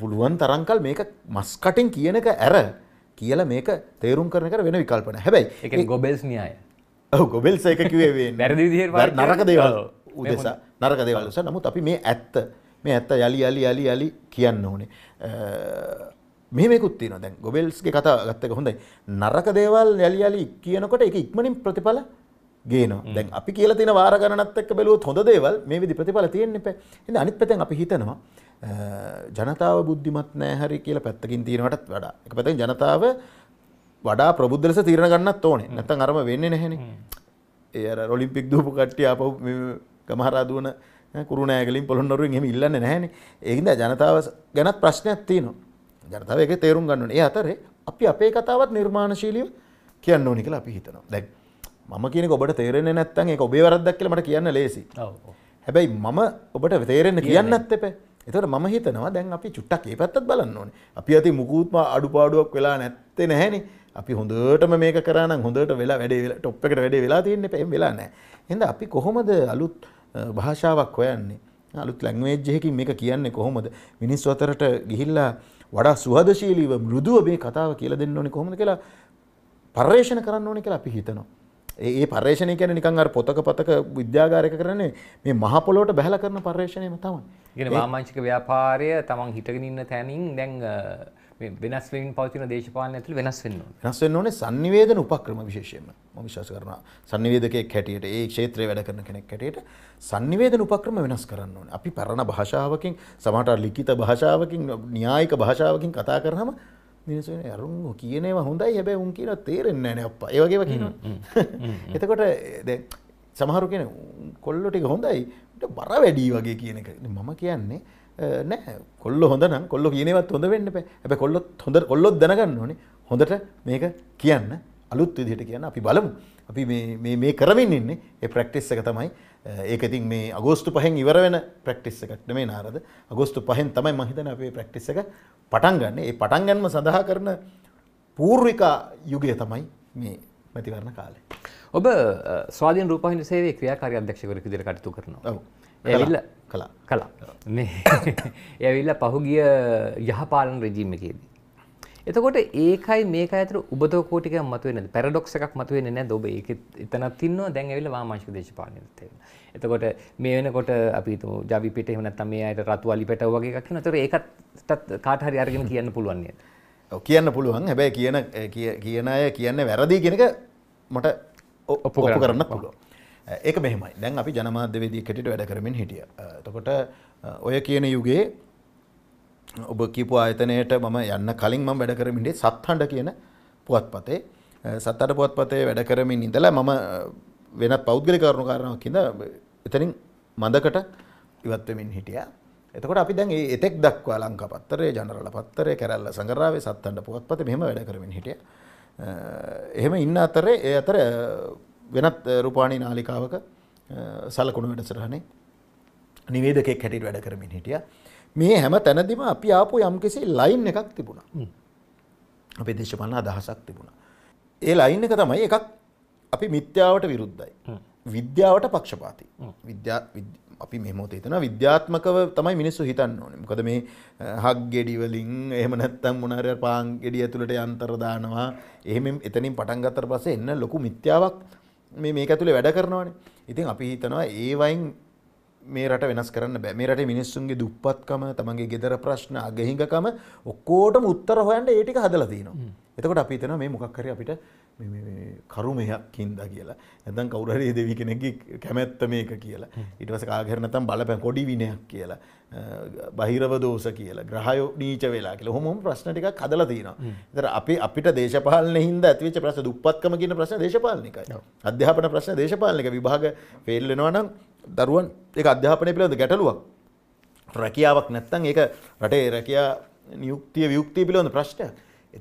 පුළුවන් තරංකල් මේක මස්කටෙන් කියනක ඇර කියලා මේක තේරුම් කරන කර වෙන විකල්පන හැබැයි එක ගොබෙල්ස් නියය ගොබෙල් සයක කිවේ නැරදි නරක දේවල් උදෙසා නරක දේවල්ස නමුත් අපි මේ ඇත්ත මේ ඇත්ත යළි යළි යළි යළි කියන්න ඕනේ මෙහෙමකුත් තියෙනවා දැන් ගොබෙල්ස්ගේ කතා ගත්ත එක හොඳයි නරක දේවල් යලි යලි කියනකොට ඒක ඉක්මනින් ප්‍රතිඵල ගේනවා දැන් අපි කියලා තියෙන වාර ගණනත් එක්ක බැලුවොත් හොඳ දේවල් මේ විදි ප්‍රතිඵල තියෙන්න එපා ඉතින් අනිත් පැත්තෙන් අපි හිතනවා ජනතාව බුද්ධිමත් නැහැ හරි කියලා පැත්තකින් තියෙනවටත් වඩා එක පැත්තෙන් ජනතාව වඩා ප්‍රබුද්ධ ලෙස තීරණ ගන්නත් ඕනේ නැත්නම් අරම වෙන්නේ නැහනේ ඒ අර ඔලිම්පික් දූපු කට්ටිය ආපහු ගමහරා දුවන කුරුණෑගලින් පොළොන්නරුවෙන් එහෙම ඉල්ලන්නේ නැහනේ ඒකින්ද ජනතාව ගැනත් ප්‍රශ්නයක් තියෙනවා ජනතාව එක තේරුම් ගන්නන ඒ අතරේ අපි අපේ කතාවත් නිර්මාණශීලිය කියන්න ඕනි කියලා අපි හිතනවා දැ මම කියන ඔබට තේරෙන නැත්තන් එක ඔබේ වරද්දක් කියලට කියන්න ලේසි හැබැයි මම ඔබට තේරෙන්න කියන්න ඇත්තපේ එතට ම හිතනවා දැන් අපි චුට්ටක් ඒ පැත්තත් බලන්න ඕන අපි ඇති මුකූත්ම අඩුපාඩුවක් වෙලා නැත්තේ නැහැනි අපි හොඳටම මේක කරන්න හොඳට වෙලා වැඩේ වෙලා ටොප් එකට වැඩේ වෙලා තියන්න පෙම් වෙලා නෑ හිද අපි කොහොමද අලුත් භාෂාවක් හොයන්නේ අලුත් ලැංවේජ්ජයකින් මේ කියන්නේ කොහොමද මිනිස් අතරට ගිහිල්ලා වඩා සුහදශීලීව මෘදුව මේ කතාව කියලා දෙන්න ඕනේ කොහොමද කියලා පර්යේෂණ කරන්න ඕනේ කියලා අපි හිතනවා. ඒ ඒ පර්යේෂණය කියන්නේ නිකන් අර පොතක පතක විද්‍යාගාරයක කරන්නේ මේ මහ පොළොවට බැහැලා කරන පර්යේෂණයම තමයි. ඉතින් වාමාංශික ව්‍යාපාරය තමන් හිටගෙන ඉන්න තැනින් දැන් වෙනස් වෙන් පවතින දේශපාලන ඇතුළ වෙනස් වෙන්න වෙනස් වෙන්න ඕනේ sannivedana උපක්‍රම විශේෂයෙන්ම මම විශ්වාස කරනවා sannivedakayeක් හැටියට ඒ ක්ෂේත්‍රයේ වැඩ කරන කෙනෙක් හැටියට sannivedana උපක්‍රම වෙනස් කරන්න ඕනේ අපි පරණ භාෂාවකින් සමහරට ලිඛිත භාෂාවකින් න්‍යායික භාෂාවකින් කතා කරාම මිනිස්සු අරුන් කියන ඒවා හොඳයි හැබැයි උන් කියලා තේරෙන්නේ නැහැ නේ අප්පා ඒ වගේම කියනවා එතකොට දැන් සමහරු කියන කොල්ලෝ ටික හොඳයි බර වැඩි වගේ කියන එක මම කියන්නේ නෑ කොල්ල හොඳ නම් කොල්ල කියනවත් හොඳ වෙන්න බෑ. හැබැයි කොල්ලොත් හොඳ කොල්ලොත් දැනගන්න ඕනේ. හොඳට මේක කියන්න අලුත් විදිහට කියන්න අපි බලමු. අපි මේ මේ මේ කරමින් ඉන්නේ ඒ ප්‍රැක්ටිස් එක තමයි. ඒක ඉතින් මේ අගෝස්තු 5න් ඉවර වෙන ප්‍රැක්ටිස් එකක් නෙමෙයි නාරද. අගෝස්තු 5න් තමයි මම හිතන්නේ අපි මේ ප්‍රැක්ටිස් එක පටන් ගන්න. ඒ පටන් ගැනීම සඳහා කරන පූර්විකා යුගය තමයි මේ මැතිවරණ කාලේ. ඔබ ස්වාධීන රූපවාහිනී සේවයේ ක්‍රියාකාරී අධ්‍යක්ෂකවරයෙකු විදිහට කටයුතු කරනවා. ඔව්. ඇවිල්ලා කලා කලා මේ ඇවිල්ල පහුගිය යහපාලන රජීමකේදී. එතකොට ඒකයි මේක අතර උබතෝ කෝටික මතුවෙන පැරඩොක්ස එකක් මතුවෙන නෑ ඔබ ඒක එතනත් තින්නවා දැන් ඇවිල්ලා වාමාංශික දේශපාලනයට තේරෙන. එතකොට මේ වෙනකොට අපි හිතමු ජවි පිට එහෙම නැත්නම් මේ අයට රතු අලි පැටව වගේ එකක් වෙනවා. ඒතර ඒකත් කාට හරි අරගෙන කියන්න පුළුවන් නේද? ඔව් කියන්න පුළුවන්. හැබැයි කියන කියන අය කියන්නේ වැරදි කියන එක මට ඔප්පු කරන්න පුළුවන්. ඒක මෙහෙමයි දැන් අපි ජනමාධ්‍යවේදී කෙටිට වැඩ කරමින් හිටිය. එතකොට ඔය කියන යුගයේ ඔබ කියපු ආයතනයට මම යන්න කලින් මම වැඩ කරමින් හිටියේ සත්හඬ කියන පුවත්පතේ. සත්හඬ පුවත්පතේ වැඩ කරමින් ඉඳලා මම වෙනත් පෞද්ගලික කරුණු කාරණාවක් ඉඳ එතනින් මඳකට ඉවත් වෙමින් හිටියා. එතකොට අපි දැන් මේ එතෙක් දක්වා ලංකා පත්තරේ, ජනරල පත්තරේ, කැරැල්ල සංගරාවේ සත්හඬ පුවත්පතේ මෙහෙම වැඩ කරමින් හිටියා. එහෙම ඉන්න අතරේ ඒ අතර වෙනත් රුපාණී නාලිකාවක සලකුණු වැඩසටහනේ නිවේදකෙක් හැටියට වැඩ කරමින් හිටිය. මේ හැම තැනදිම අපි ආපු යම්කිසි ලයින් එකක් තිබුණා. අපේ දේශපාලන අදහසක් තිබුණා. ඒ ලයින් එක තමයි එකක් අපි මිත්‍යාවට විරුද්ධයි. විද්‍යාවට පක්ෂපාති. අපි මෙමෝත හිතන විද්‍යාත්මකව තමයි මිනිස්සු හිතන්න ඕනේ. මොකද මේ හක් ගෙඩි වලින් එහෙම නැත්නම් මොනාරි පාන් ගෙඩි ඇතුළට යන්තර දානවා. එහෙම එතනින් පටන් ගත්තට පස්සේ එන්න ලොකු මිත්‍යාවක් මේ මේක ඇතුළේ වැඩ කරනවානේ. ඉතින් අපි හිතනවා ඒ වයින් මේ රට වෙනස් කරන්න බෑ. මේ රටේ මිනිස්සුන්ගේ දුප්පත්කම, තමන්ගේ ගෙදර ප්‍රශ්න, අගහිඟකම ඔක්කොටම උත්තර හොයන්න ඒ ටික හදලා තිනවා. එතකොට අපි හිතනවා මේ මොකක් හරි අපිට කරුමයක්කින්ද කියලා ඇතන් කවුරහරේ දෙවි කෙනෙකි කැමැත්ත මේක කියලා ඉටවස කාගරනතම් බලපැ කොඩි විනයක් කියලා බහිරව දෝස කියලා ග්‍රහයෝ නීච වෙලා කියලා හොම ප්‍රශ්නටික කදල තින තර අපි අපිට දේශපාලන හින්ද ඇතිවච ප්‍රශ දුපත්කම කියන ප්‍රශ් දේශපාලනිකයි අධ්‍යාපන ප්‍රශ්න දේශපාලනික විභාග පෙල්ලෙනවා නම් දරුවන් ඒ අධ්‍යාපනය පිළඳ ගැටලුවක් රැකියාවක් නැත්තං ඒ රටේ රැකයා නියුක්තිය වියුක්තිය පිළොඳ ප්‍රශ්නයක්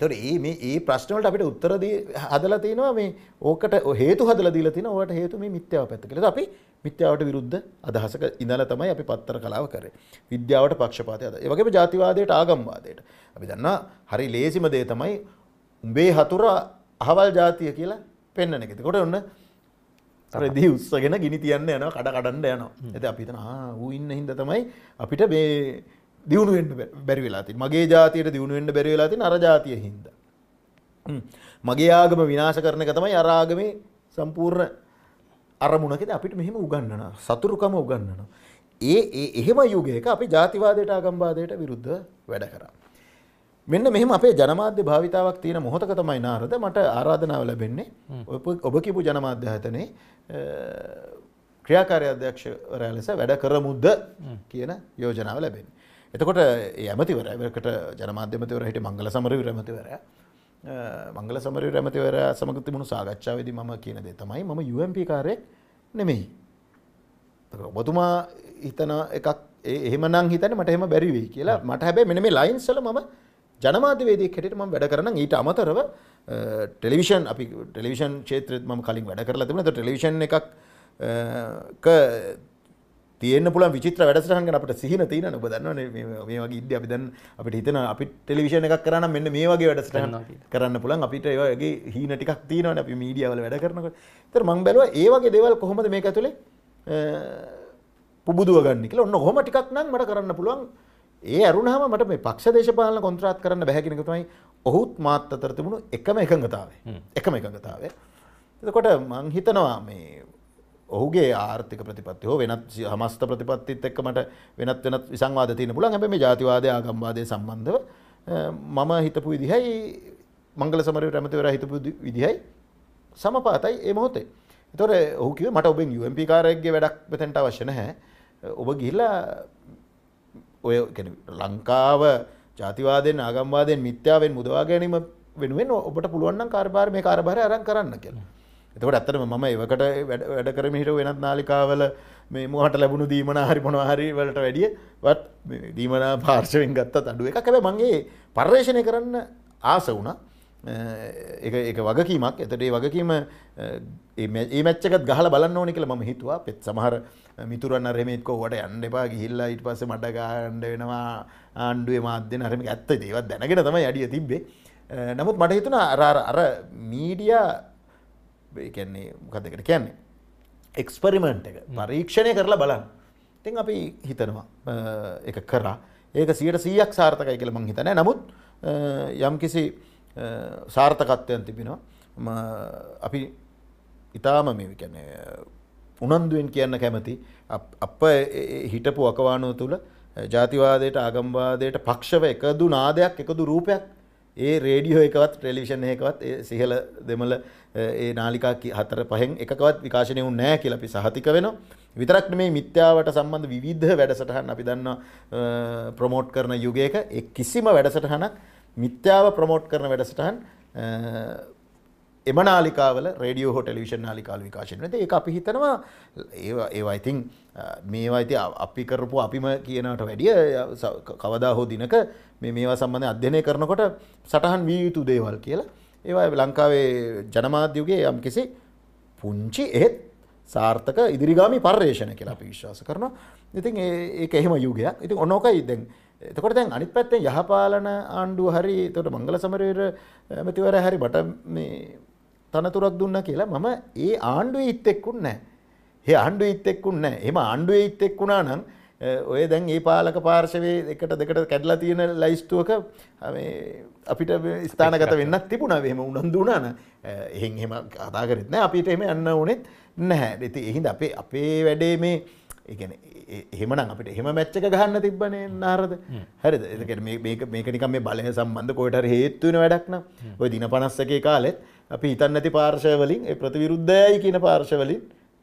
එතට ඒ මේ ඒ ප්‍රශ්නවලට අපිට උත්තරදී හදලා තියෙනවා මේ ඕකට හේතු හදලා දීලා තියෙනවා ඕකට හේතු මේ මිත්‍යාව පැත්ත කියලා. අපි මිත්‍යාවට විරුද්ධ අදහසක ඉඳලා තමයි අපි පත්තර කලාව කරේ. විද්‍යාවට පක්ෂපාතය අද. ඒ වගේම ජාතිවාදයට ආගම්වාදයට. අපි දන්නා හරි ලේසිම දේ තමයි උඹේ හතුර අහවල් ජාතිය කියලා පෙන්වන එක. එතකොට ඔන්න රෙදි උස්සගෙන ගිනි තියන්න යනවා කඩ කඩන්න යනවා. එතකොට අපි හිතන ආ ඌ ඉන්න හින්දා තමයි අපිට මේ දියුණුවෙන්ට බැරිවෙලාති මගේ ජාතියට දියුණුවෙන්ට බැරිවෙලාති නරජාතිය හින්ද. මගේ ආගම විනාශ කරන එක තමයි අරාගමේ සම්පූර්ණ අරමුණකද අපිට මෙහෙම උගන්නන සතුරුකම උගන්නන. ඒ ඒ එහෙම යුගයක අපි ජාතිවාදයට ආගම්බාදයට විරුද්ධ වැඩ කරා. මෙන්න මෙහම අපේ ජනමාධ්‍ය භාවිතාවක් තියෙන මොහොතක තමයි නාරද මට ආරාධනාව ලැබෙන්නේ ඔබ කිපු ජනමාධ්‍ය හතනේ ක්‍රියාකාරය අධ්‍යක්ෂවරයා ලෙස වැඩ කරමුද්ද කියන යෝජනාව ලැබෙන්නේ. එතකොට ඇමතිවර වැකට ජනමාධ්‍යමතවර හිට මංගල සමරය රමතිවර මංගල සමරය රැමතිවර සමගත මුණු සාගච්ඡාවද ම කියනද තමයි ම යුම්පි කාරෙක් නෙමෙයි. ඔබතුමා හිතන එකක් එහමනං හිතන මට එම බැරිවී කියලා මට හැබැ මෙන මේ ලයින්සල ම ජනමාධ්‍යවේදී කෙටම වැඩ කරන ඊට අමතරව ටෙලිවිෂන් අපි ටෙලිවිෂන් චේත්‍රත් ම කලින් වැඩ කරලා තිබන ටෙලිවිෂන් එකක් තියන්න පුළන් විචිත්‍ර වැඩසටහන්ගෙන අපට සිහින තියෙන ඔබ දන්නවන මේ වගේ ඉද අපි දැන් අපිට හිතන අපි ටෙලිවිෂණ එකක් කරන්න මෙන්න මේ වගේ වැඩසටහන කරන්න පුළන් අපිට ඒගේ හීන ටිකක් තියෙනවන අපි මීඩියවල වැඩ කරනක තර මං බැලව ඒ වගේ දෙවල් කොහොමද මේ ඇතුළේ පුබුදුව ගන්න කියලා ඔන්න හොම ටිකක් නම් මට කරන්න පුළුවන් ඒ අරුණහම මට මේ පක්ෂ දේශපාලන කොන්ත්‍රාත් කරන්න බැහැකිෙනක තුමයි ඔහුත් මාත් අතර තිබුණු එකම එකඟතාවේ එකම එකඟතාවේ එතකොට මං හිතනවා මේ ඔහුගේ ආර්ථික ප්‍රතිපත්ති හෝ වෙනත් හමස්ත ප්‍රතිපත්තිත් එක්ක මට වෙනත් වෙනත් විසංවාද තියෙන පුළුවන් හැබැයි මේ ජාතිවාදය ආගම්වාදය සම්බන්ධව මම හිතපු විදිහයි මංගල සමරයට ඇමතිවරයා හිතපු විදිහයි සමපාතයි ඒ මොහොතේ. ඒතොර ඔහු කිව්වේ මට ඔබෙන් UMP කාර්යයේ වැඩක් මෙතෙන්ට අවශ්‍ය නැහැ. ඔබ ගිහිල්ලා ඔය කියන්නේ ලංකාව ජාතිවාදයෙන් ආගම්වාදයෙන් මිත්‍යාවෙන් මුදවා ගැනීම වෙනුවෙන් ඔබට පුළුවන් නම් කාර්යභාරය මේ කාර්යභාරය අරන් කරන්න කියලා. එතකට ඇත්තටම මම ඒවකට වැඩ කරම හිට වෙනත් නාලිකාවල මේ මහට ලැබුණු දීමන හරි මොන හරි වලට වැඩිය වත් දීමනා පාර්ශවෙන් ගත්තත් අඩුව එක කැබ මගේ පර්යේෂණය කරන්න ආස වුණ එක වගකීමක් එතටේ වගකීම ඒ මච්චකත් ගහල බලන්න ඕනි කියල ම හිතුවා පෙත් සමහර මිතුරන්න රෙමෙත්කෝ වට යන්න එපා ගිහිල්ලා ඉට පස මට ගණ්ඩ වෙනවා ආණ්ඩුවේ මාධ්‍යන හරම ඇත්ත දේවත් දැනගෙන තමයි අඩිය තිබ්බේ නමුත් මට හිතුන අර අර මීඩියා කියන්නේ මොකදකට කියන්නේ. එක්ස්පරිමෙන්ට් එක පරීක්ෂණය කරලා බලන්න. ඉතින් අපි හිතනවා එක කරා ඒක සියට සීයක් සාර්ථකයි කියල මං හිතනෑ නමුත් යම් කිසි සාර්ථකත්වයන් තිබෙනවා අපි ඉතාම මේ කියන්නේ උනන්දුවෙන් කියන්න කැමති අප හිටපු අකවානුව තුළ ජාතිවාදයට ආගම්වාදයට පක්ෂව එකදු නාදයක් එකදු රූපයක් ඒ රේඩියෝ එකවත් ටෙලිවිෂන් එකවත් සිහල දෙමළ ඒ නාලිකා හතර පහෙන් එකවත් විකාශනය වුණ නෑ කියලා අපි සහතික වෙනවා. විතරක් මේ මිත්‍යාවට සම්බන්ධ විවිධ වැඩසටහන් අපි දන්නවා ප්‍රමෝට් කරන යුගයක කිසිම වැඩසටහනක් මිත්‍යාව ප්‍රමෝට් කරන වැඩසටහන් එම නාලිකාවල රඩියෝ හෝ ටෙලිවිෂන් නාලිකාල විකාශන ඇති ඒ අපි හිතනවා ඒවා ඉතින් මේවා අයිති අපි කරපු අපිම කියනට වැඩිය කවදා හෝ දිනක මේ මේවා සම්බඳධ අධ්‍යනය කරනකොට සටහන් වී යුතු දේවල් කියලා ඒවා ලංකාවේ ජනමාධ්‍යගේ යම් කෙසේ පුංචි එහෙත් සාර්ථක ඉදිරිගාමි පර්යේෂණ කියලා අපි විශ්වාස කරනවා ඉතින් ඒ එහෙම යුගයක් ඉතින් ඔනෝකයි ඉදැන් එතකොට දැන් අනිත් පැත්තෙන් යහපාලන ආණ්ඩුව හරි එතකොට මංගල සමරවීර ඇමතිවරයා හරි බට මේ තනතුරක් දුන්නා කියලා මම ඒ ආණ්ඩුවේ ඉත් එක්කුන් නැහැ. ඒ ආණ්ඩුවේ ඉත් එක්කුන් නැහැ. එහෙම ආණ්ඩුවේ ඉත් එක්ුණා නම් ඔය දැන් ඒ පාලක පාර්ශවයේ එකට දෙකට කැඩලා තියෙන ලයිස්තුවක මේ අපිට ස්ථානගත වෙන්නත් තිබුණා. එහෙම උනන්දු වුණා නම් එහෙන් එහෙම කතා කරෙත් නැහැ. අපිට එහෙම යන්න ඕනෙත් නැහැ. ඉතින් එහිඳ අපේ අපේ වැඩේ මේ ඒකන එහෙමනම් අපිට එහෙම මැච්ච එක ගහන්න තිබ්බනේ නාරද හරිද එතකට මේක නිකම් මේ බලය සම්බන්ධ කොටට හේත්තු වෙන වැඩක් නම් ඔය දින 51 කාලෙත් අපි හිතන්න ඇති පාර්ශවලින් ප්‍රතිවිරුද්ධයයි කියන පාර්ශවලින්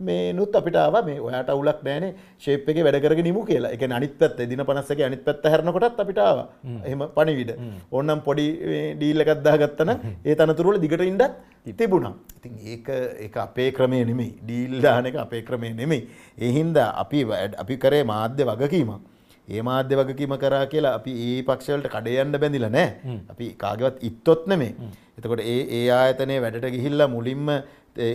මේනුත් අපිට ආව මේ ඔයාට අවුලක් නෑන ශේප් එක වැඩකර නිමු කියලා එක අනිත් පැත් දින පනස්සක අනිත් පැත් හැරනකොටත් අපිටාව එහම පණිවිඩ ඔන්නම් පොඩි ඩීල්ල එකක්දා ගත්තන ඒ තනතුරුවල දිගට ඉන්ඩත් තිබුණා ඉතින් ඒක එක අපේ ක්‍රමය නෙමේ ඩීල්දානක අපේ ක්‍රමය නෙමේ එහින්ද අපි අපි කරේ මාධ්‍ය වගකීමක් ඒ මාධ්‍ය වගකීම කරා කියලා අපි ඒ පක්ෂවලට කඩයන්න බැඳිල නෑ අපි කාගවත් ඉත්තොත් නෙමේ එතකොට ඒ ඒ ආයතනය වැඩට ගිහිල්ලා මුලින්ම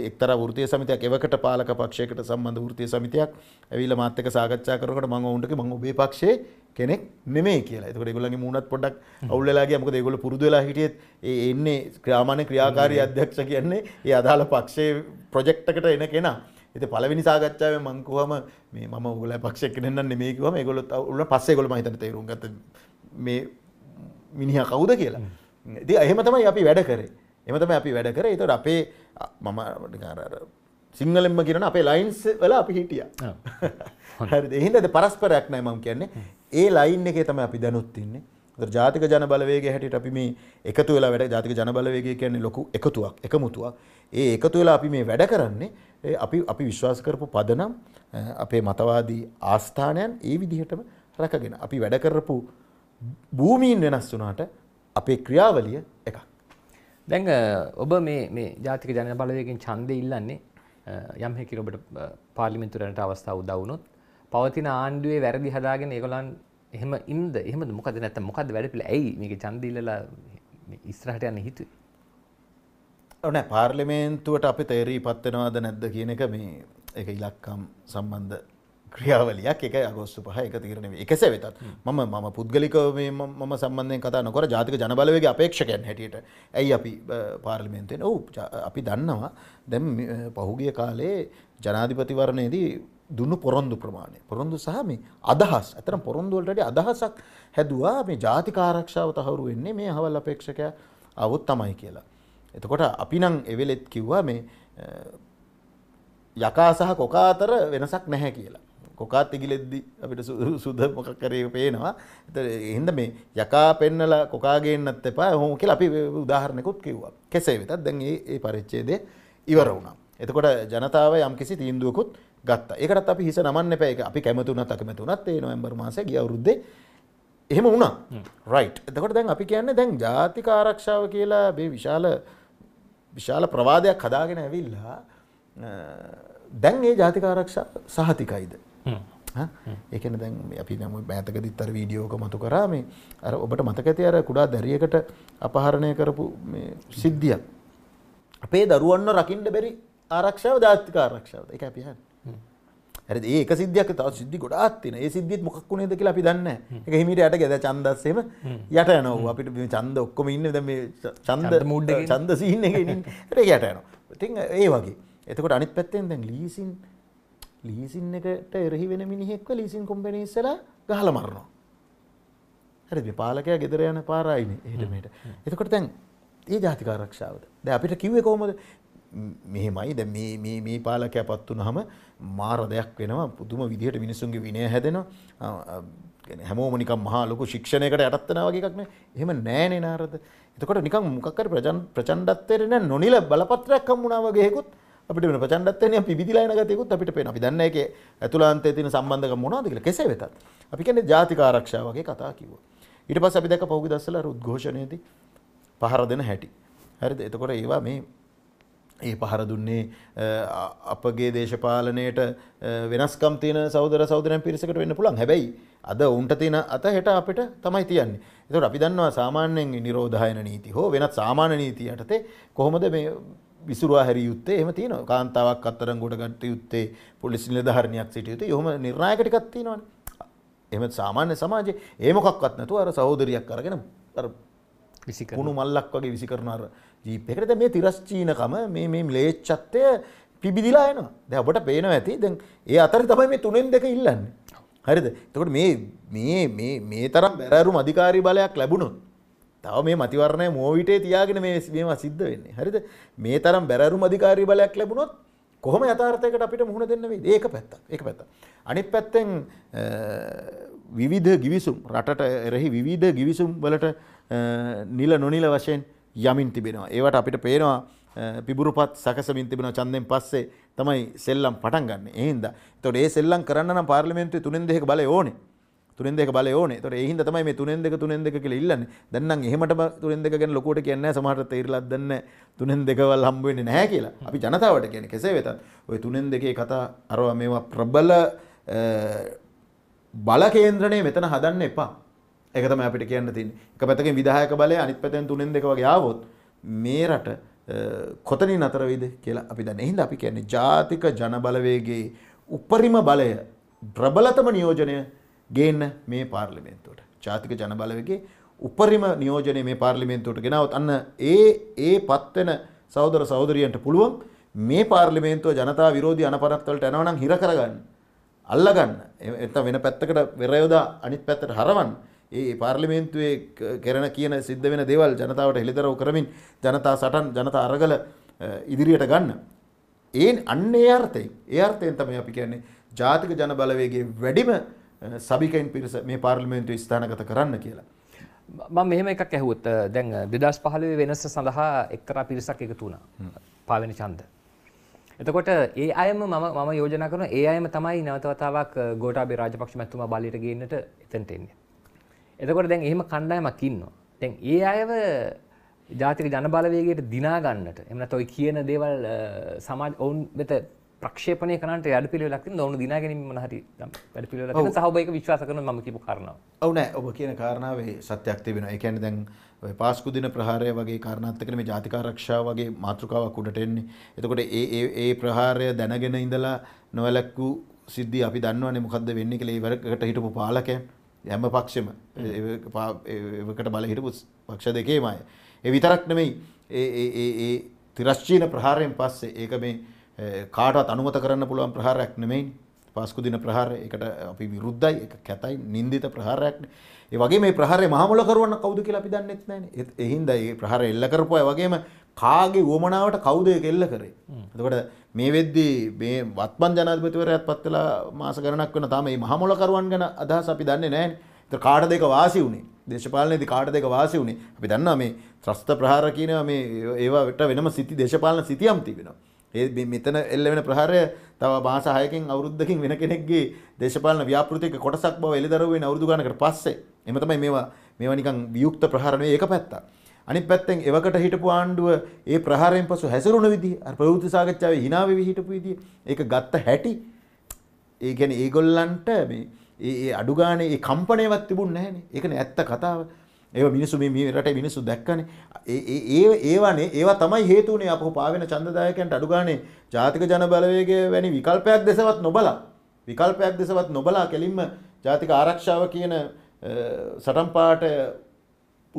එක්තර ෘතිය සමතියක් එවකට පාලක පක්ෂයකට සම්බඳධ ෘතිය සමතියක් ඇවිල මාතක සාකච්ඡා කරකට මං ඔුන්ට මං ඔබේ පක්ෂේ කෙනෙක් නෙමේ කියලා එතකට ගොලගේ මුණත් පොඩක් අවුල්ලලාගේ මක දෙගොල පුරදුවෙලා හිටියත් එන්නේ ක්‍රාමාණය ක්‍රියාකාරී අධ්‍යක්ෂ කියන්නේ ඒ අදාළ පක්ෂයේ ප්‍රජෙක්්ටකට එන කෙනා එති පලවිනි සාකච්ඡාව මංකුවම මේ ම ගල පක්ෂක්නන්න මේකවම ගොලොත් උල පස්සේ ගොල හිතන තේරුම්ගත මේ මිනිහ කවුද කියලා ඉති එහෙමතමයි අපි වැඩ කරේ එමතම අපි වැඩ කර එතට අපේ මම සිංහලෙන්ම කියන අපේ ලයින්ස් වල අපි හිටිය එහින්ද පරස්පරයක් නෑ මම කියන්නේ ඒ ලයින් එක තම අපි දැනුත්තින්නේ ඒතර ජාතික ජන බලවේගය හැටියට අපි මේ එකතු වෙලා වැඩ ජාතික ජන බලවේගය කියන්නේ ලොකු එකතුවක් එකමුතුවක්. ඒ එකතු වෙලා අපි මේ වැඩ කරන්නේ අපි අපි විශ්වාස කරපු පදනම් අපේ මතවාදී ආස්ථානයන් ඒ විදිහටම රැකගෙන අපි වැඩ කරපු භූමීන් වෙනස් වුණාට අපේ ක්‍රියාවලිය එකක්. දැන් ඔබ මේ මේ ජාතික ජන බලවේගයෙන් ඡන්දය ඉල්ලන්නේ යම් හැකිර ඔබට පාර්ලිමේන්තු රැණට අවස්ථාව උදා වුණොත් පවතින ආණ්ඩුවේ වැරදි හදාගෙන ඒගොල්ලන් එහෙම ඉන්ද එහෙමද මොකද නැත්නම් මොකද්ද වැඩපිළිවෙල ඇයි මේක ඡන්ද ඉල්ලලා ඉස්සරහට යන්න හිතුවේ ඔව් නෑ පාර්ලිමේන්තුවට අපි තේරීපත් වෙනවද නැද්ද කියන එක මේ ඒක ඉලක්කම් සම්බන්ධ ක්‍රියාවලියක් එක අගෝස්තු පහ එක තීරණ වේ. එකසේ වෙතත් මම මම පුද්ගලිකව මේ මම සම්බන්ධයෙන් කතා නොකර ජාතික ජනබලවේගයේ අපේක්ෂකයන් හැටියට ඇයි අපි පාර්ලිමේන්තුවෙන් ඔව් අපි දන්නවා දැන් පහුගිය කාලේ ජනාධිපතිවරණයේදී දුන්නු පොරොන්දු ප්‍රමාණය පොරොන්දු සහ මේ අදහස් ඇතරම් පොරොන්දුවලටට අදහසක් හැදවා මේ ජාතික ආරක්ෂාව තහවුරු වෙන්නේ මේ හවල් අපේක්ෂකය අවුත් තමයි කියලා. එතකොට අපි නං එවෙලෙත් කිව්වා මේ යකා සහ කොකා අතර වෙනසක් නැහැ කියලා. කොකාත් ඉගිලෙද්දි අපිට සුද මොකක් කරේ පේනවා. එතකොට එහෙනම් මේ යකා පෙන්නලා කොකා ගේන්නත් එපා. ඔහොම කියලා අපි උදාහරණයකුත් කිව්වා. කෙසේ වෙතත් දැන් මේ මේ පරිච්ඡේදය ඉවර වුණා. එතකොට ජනතාව යම්කිසි තීන්දුවකුත් ගත්තා. ඒකටත් අපි හිස නමන්න එපා. ඒක අපි කැමති වුණත් අකමැති වුණත් ඒ නොවැම්බර් මාසයේ ගිය අවුරුද්දේ එහෙම වුණා. රයිට්. එතකොට දැන් අපි කියන්නේ දැන් ජාතික ආරක්ෂාව කියලා මේ විශාල විශාල ප්‍රවාදයක් හදාගෙන ඇවිල්ලා දැන් ඒ ජාතික ආරක්ෂාව සහතිකයිද? ඒ කියන්නේ දැන් අපි නම් මෑතකදීත් අර වීඩියෝ එක මතු කරා මේ අර ඔබට මතක ඇති අර කුඩා දැරියකට අපහරණය කරපු මේ සිද්ධියක්. අපේ දරුවන්ව රකින්න බැරි ආරක්ෂාව ජාතික ආරක්ෂාවද? ඒක අපි හන්නේ. ඇ ඒක සිද්ධියක් තව සිද්ධි ගොඩාත් තින ඒ සිද්ධිත් මොක් වුණේද කියලා අපි දන්න එක හිමිට යට ගැද චන්දස්සේම යට යනව අපිට චන්ද ඔක්කොම ඉන්න ද මේ චන්ද මුඩ්ඩ චන්ද සිහින්න එක ට යට යන ඉතින් ඒ වගේ එතකොට අනිත් පැත්තෙන් දැන් ලීසින් ලීසින් එකට එරහි වෙන මිනිහෙක්ව ලීසින් කොම්පනීස්සල ගහල මරනවා හරි පාලකය ගෙදර යන පාරයින එහටමට එතකොට තැන් ඒ ජාතිකාරක්ෂාවද ද අපිට කිව්වේ කෝමද මෙහෙමයි දැන් මේ මේ මේ පාලකයාපත් වුනහම මාර දෙයක් වෙනවා පුදුම විදිහට මිනිසුන්ගේ විනය හැදෙනවා කියන්නේ හැමෝම නිකන් මහා ලොකු ශික්ෂණයකට යටත් වෙනවා වගේ එකක් නේ එහෙම නෑනේ නාරද එතකොට නිකන් මොකක් හරි ප්‍රචණ්ඩත්වයට නෑ නොනිල බලපත්‍රයක් හම්බුණා වගේ හේකුත් අපිට වෙන ප්‍රචණ්ඩත්වයෙන් පිබිදිලා යන ගතියකුත් අපිට පේනවා අපි දන්නේ ඒකේ ඇතුළාන්තයේ තියෙන සම්බන්ධකම් මොනවද කියලා කෙසේ වෙතත් අපි කියන්නේ ජාතික ආරක්ෂාව වගේ කතා කිව්වා ඊට පස්සේ අපි දැක්ක පහුගිය දවස්වල අර උද්ඝෝෂණයේදී පහර දෙන හැටි හරිද එතකොට ඒවා මේ ඒ පහර දුන්නේ අපගේ දේශපාලනයට වෙනස්කම් තියෙන සෞදර සෞදරයන් පිරිසකට වෙන්න පුළුවන් හැබැයි අද උන්ට තියෙන අත හෙට අපිට තමයි තියන්නේ. ඒතකොට අපි දන්නවා සාමාන්‍යයෙන් නිරෝධායන නීති හෝ වෙනත් සාමාන්‍ය නීති යටතේ කොහොමද මේ විසුරවා හැරි යුත්තේ එහෙම තියෙනවා. කාන්තාවක් අත්තරංගුවට ගන්න යුත්තේ පොලිස් නිලධාරිනියක් සිටිය යුත්තේ. එහෙම නිර්ණායක ටිකක් තියෙනවානේ. එහෙම සාමාන්‍ය සමාජයේ ඒ මොකක්වත් නැතුව අර සහෝදරියක් අරගෙන අර කුණු මල්ලක් වගේ විසි කරන අර ජීපකට මේ තිරස්චීනකම මේ මේ ලේච්චත්වය පිබිදිලා යනවා දැ ඔබට පේනව ඇති දැන් ඒ අතර තමයි මේ තුනෙන් දෙක ඉල්ලන්න හරිද තකොට මේ මේ තරම් බැරරු මධිකාරී බලයක් ලැබුණු තව මේ මතිවරණය මෝවිටේ තියාගෙන මේ මේම සිද්ධ වෙන්නේ හරිද මේ තරම් බැරරු මධිකාරී බලයක් ලැබුණොත් කොහොම යථාර්ථයකට අපිට මුහුණ දෙන්න වෙයිද? ඒක පැත්ත. ඒක පැත්ත. අනිත් පැත්තෙන් විවිධ ගිවිසුම් රටට එරෙහි විවිධ ගිවිසුම් වලට නිල නොනිල වශයෙන් යමින් තිබෙනවා. ඒවට අපිට පේනවා පිබුරුපත් සකසමින් තිබෙන චන්දෙන් පස්සේ තමයි සෙල්ලම් පටන් ගන්න. එහෙනම් එතකොට ඒ සෙල්ලම් කරන්න නම් පාර්ලිමේන්තුවේ තුනෙන් දෙකක බලය ඕනේ. තුනෙන් දෙකක බලය ඕනේ. එතකොට ඒ හින්දා තමයි මේ තුනෙන් දෙක තුනෙන් දෙක කියලා ඉල්ලන්නේ. දැන් නම් එහෙමටම තුනෙන් දෙක ගැන ලොකුවට කියන්නේ නැහැ. සමහරට තේරිලත් දැන් තුනෙන් දෙකවල් හම්බ වෙන්නේ නැහැ කියලා. අපි ජනතාවට කියන්නේ කෙසේ වෙතත් ওই තුනෙන් දෙකේ කතා අරවා මේවා ප්‍රබල බල කේන්ද්‍රණය මෙතන හදන්න එපා. ඒක තමයි අපිට කියන්න තියෙන්නේ. එක පැත්තකින් විධායක බලය අනිත් පැත්තෙන් තුනෙන් දෙක වගේ ආවොත් මේ රට කොතනින් නතර වෙයිද කියලා අපි දන්නේ. එහෙනම් අපි කියන්නේ ජාතික ජනබලවේගයේ උපරිම බලය ප්‍රබලතම නියෝජනය ගේන්න මේ පාර්ලිමේන්තුවට. ජාතික ජනබලවේගයේ උපරිම නියෝජනය මේ පාර්ලිමේන්තුවට ගෙනවත් අන්න ඒ ඒ පත්වෙන සහෝදර සහෝදරියන්ට පුළුවන් මේ පාර්ලිමේන්තුව ජනතා විරෝධී අනපනත්වලට යනවා නම් හිර කරගන්න. අල්ලගන්න. එතන වෙන පැත්තකට වෙරයෝදා අනිත් පැත්තට හරවන්න. ඒ පාර්ලිමේන්තුවේ කරන කියන සිද්ධ වෙන දේවල් ජනතාවට හෙළිදරව් කරමින් ජනතා සටන් ජනතා අරගල ඉදිරියට ගන්න. ඒ අන්න ඒ අර්ථයෙන් ඒ අර්ථයෙන් තමයි අපි කියන්නේ ජාතික ජන බලවේගයේ වැඩිම සබිකයින් පිරිස මේ පාර්ලිමේන්තුවේ ස්ථානගත කරන්න කියලා. මම මෙහෙම එකක් ඇහුවොත් දැන් 2015 වෙනස සඳහා එක්තරා පිරිසක් එකතු වුණා. පාවෙන ඡන්ද. එතකොට ඒ අයම මම මම යෝජනා කරන ඒ අයම තමයි නැවත වතාවක් ගෝඨාභය රාජපක්ෂ මැතිතුමා බාලියට ගේන්නට එතනට එන්නේ. එතකොට දැන් එහෙම කණ්ඩායමක් ඉන්නවා. දැන් ඒ අයව ජාතික ජනබලවේගයට දිනා ගන්නට එමු නැත්නම් ඔය කියන දේවල් සමාජ ඔවුන් වෙත ප්‍රක්ෂේපනය කරන්නට වැඩ පිළිවෙලක් තියෙනවා. ඔවුන් දිනා ගැනීම මොන හරි වැඩ පිළිවෙලක් තියෙනවා. සහ ඔබ ඒක විශ්වාස කරනවා මම කියපු කාරණාව. ඔව් නෑ ඔබ කියන කාරණාවේ සත්‍යයක් තිබෙනවා. ඒ කියන්නේ දැන් ඔය පාස්කු දින ප්‍රහාරය වගේ කාරණාත් එක්ක මේ ජාතික ආරක්ෂාව වගේ මාතෘකාවක් උඩට එන්නේ. එතකොට ඒ ඒ ඒ ප්‍රහාරය දැනගෙන ඉඳලා නොවැළක්වූ සිද්ධි අපි දන්නවනේ මොකද්ද වෙන්නේ කියලා ඒ වරකට හිටපු පාලකයන්. හැම පක්ෂම එකට බල හිටපු පක්ෂ දෙකේමය. ඒ විතරක් නෙමෙයි තිරශ්චීන ප්‍රහාරයෙන් පස්සේ ඒක මේ කාටත් අනුමත කරන්න පුළුවන් ප්‍රහාරයක් නෙමෙයි පස්කුදින ප්‍රහාර එකට අපි විරුද්ධයි එක කැතයි නින්දිත ප්‍රහාරයක් ඒ වගේ මේ ප්‍රහාරය මහමුල කරවන්න කවුද කියලා අපි දන්නෙත් නැහැ එහින්දා මේ ප්‍රහාරය එල්ල කරපුවා වගේම කාගේ වොමනාවට කවුද ඒක එල්ල කරේ එතකොට මේ වෙද්දී මේ වත්මන් ජනාධිපතිවරයත් පත් වෙලා මාස ගණනක් වෙන තාම මේ මහමොලකරුවන් ගැන අදහස් අපි දන්නේ නැහැ. ඒතර කාට දෙක වාසි වුණේ? දේශපාලනයේදී කාට දෙක වාසි වුණේ? අපි දන්නවා මේ ත්‍රස්ත ප්‍රහාර කියනවා මේ ඒවාට වෙනම සිටි දේශපාලන සිටියම් තිබෙනවා. ඒ මෙතන එල්ල වෙන ප්‍රහාරය තව මාස 6කින් අවුරුද්දකින් වෙන කෙනෙක්ගේ දේශපාලන ව්‍යාපෘතික කොටසක් බව එළිදරව් වෙන අවුරුදු ගණනකට පස්සේ එහෙම තමයි මේවා මේවා නිකන් වියුක්ත ප්‍රහාර නෙවෙයි ඒක පැත්තක්. අනිත් පැත්තෙන් එවකට හිටපු ආණ්ඩුව ඒ ප්‍රහාරයෙන් පසු හැසිරුණ විදිහ අර ප්‍රවෘත්ති සාකච්ඡාවේ hina වෙවි හිටපු විදිහ ඒක ගත්ත හැටි ඒ කියන්නේ ඒගොල්ලන්ට මේ ඒ අඩු ගානේ ඒ කම්පණයවත් තිබුණ නැහැනේ. ඒකනේ ඇත්ත කතාව. ඒව මිනිස්සු මේ රටේ මිනිස්සු දැක්කනේ. ඒ ඒ ඒවානේ ඒවා තමයි හේතු උනේ අපෝ පාවෙන ඡන්දදායකයන්ට අඩු ගානේ ජාතික ජන බලවේගය වැනි විකල්පයක් දෙසවත් නොබලා විකල්පයක් දෙසවත් නොබලා කෙලින්ම ජාතික ආරක්ෂාව කියන සටන් පාට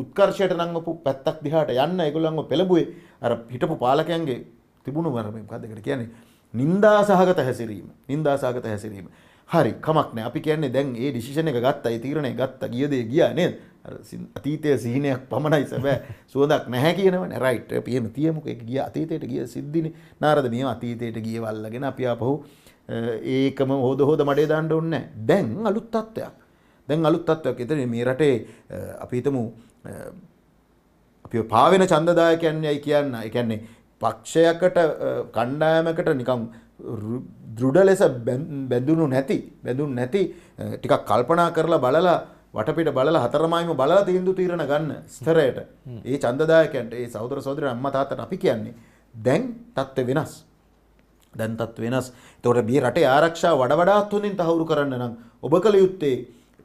උත්කර්ෂයට නංවපු පැත්තක් දිහාට යන්න ඒගොල්ලන්ව පෙළඹුවේ අර හිටපු පාලකයන්ගේ තිබුණු වරම මොකද්ද ඒකට කියන්නේ නින්දා සහගත හැසිරීම නින්දා සහගත හැසිරීම හරි කමක් නෑ අපි කියන්නේ දැන් ඒ ඩිසිෂන් එක ගත්තා ඒ තීරණය ගත්තා ගිය දේ ගියා නේද අර අතීතයේ සිහිනයක් පමණයි සැබෑ සුවඳක් නැහැ කියනවනේ රයිට් අපි එහෙම තියමුකෝ ඒක ගියා අතීතයට ගිය සිද්ධිනේ නාරද මේව අතීතයට ගියවල්ලාගෙන අපි ආපහු ඒකම හොද හොද මඩේ දාන්න ඕනේ දැන් අලුත් තත්ත්වයක් දැන් අලුත් තත්ත්වයක්. ඒතර මේ රටේ අපි හිතමු අපි පාවෙන චන්දදායකයන් යයි කියන්න එකන්නේ පක්ෂයකට කණ්ඩායමකට නිකම් දෘඩ ලෙස බැඳුණු නැති බැඳුන් නැති ටිකක් කල්පනා කරලා බලලා වටපිට බලලා හතරමයිම බලලා තීන්දු තීරණ ගන්න ස්තරයට ඒ චන්දදායකයන්ට ඒ සහෝදර සහෝදරයන් අම්මා තාත්තට අපි කියන්නේ දැන් තත්ත්වය වෙනස් දැන් තත්ත්වය වෙනස් එතකොට මේ රටේ ආරක්ෂා වඩා වඩාත් හොඳින් තහවුරු කරන්න නම් ඔබ කල යුත්තේ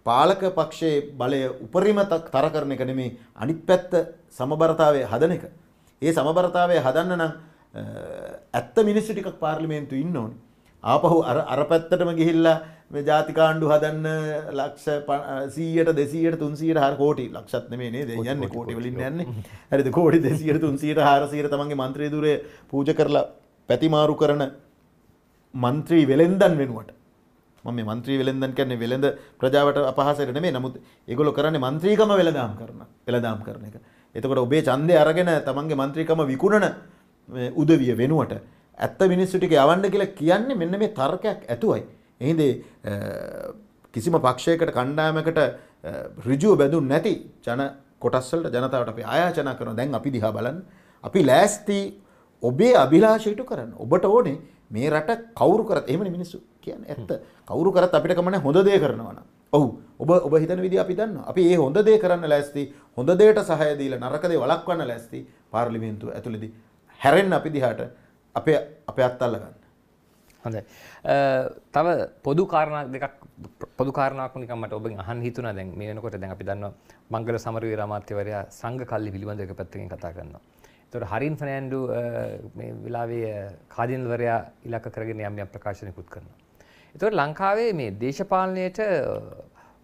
පාලක පක්ෂයේ බලය උපරිම තර කරන එක නෙමේ අනිත් පැත්ත සමබරතාවය හදන එක. ඒ සමබරතාවය හදන්න නම් ඇත්ත මිනිස්සු ටිකක් පාර්ලිමේන්තු ඉන්න ඕනේ. ආපහු අර අර පැත්තටම ගිහිල්ලා මේ ජාතිකාණ්ඩු හදන්න ලක්ෂ 100ට 200ට 300ට හර කෝටි ලක්ෂත් නෙමෙයි නේද යන්නේ කෝටි වලින් යන්නේ. හරිද කෝටි 200ට 300ට 400ට තමන්ගේ മന്ത്രി ධුරය පූජා කරලා පැතිමාරු කරන മന്ത്രി වෙලෙන්දන් වෙනුවට මම මේ മന്ത്രി වෙලෙන්දන් කියන්නේ වෙලඳ ප්‍රජාවට අපහාසයට නෙමෙයි. නමුත් ඒගොල්ලෝ කරන්නේ മന്ത്രിකම වෙලඳාම් කරන. වෙලඳාම් කරන එක. එතකොට ඔබේ ඡන්දය අරගෙන තමන්ගේ മന്ത്രിකම විකුණන උදවිය වෙනුවට ඇත්ත මිනිස්සු ටික යවන්න කියලා කියන්නේ මෙන්න මේ තර්කයක් ඇතුවයි. එහෙනම් කිසිම පක්ෂයකට කණ්ඩායමකට ඍජුව බැඳුන් නැති ජන කොටස්වලට ජනතාවට අපි ආයාචනා කරනවා දැන් අපි දිහා බලන්න අපි ලෑස්ති ඔබේ අභිලාෂයට කරන්න ඔබට ඕනේ මේ රට කවුරු කරත් එහෙමනේ මිනිස්සු කියන්න ඇත්ත කවරු කරත් අපිට කමන හොඳ දේ කරනවන ඔහු ඔබ ඔබ හිතන විදි අපි දන්න අපි ඒ හොඳ දේ කරන්න ලැස්ති හොඳ දේට සහයදීල නරකදේ වලක්වන්න ලැස්ති පාර්ලිමේන්තුව ඇතුළෙදි හැරෙන් අපි දිහාට අපේ අප අත්තල්ලගන්න හොඳ තව පොදු කාරණ දෙකක් පොදු කාරණකමට ඔබ අහන් හිතුන දැන් මේ වෙනකොට දැන් අපි දන්න මංගල සමරවීර අමාත්‍යවරයා සංඝ කල්ලි පිළිබඳ එක පැත්තකින් කතා කරනවා. ඒතකොට හරින් ෆර්නෑන්ඩු මේ වෙලාවේ කාදින්වරයා ඉලක්ක කරගෙන යම් යම් ප්‍රකාශනයකුත් කරනවා. එතකොට ලංකාවේ මේ දේශපාලනයට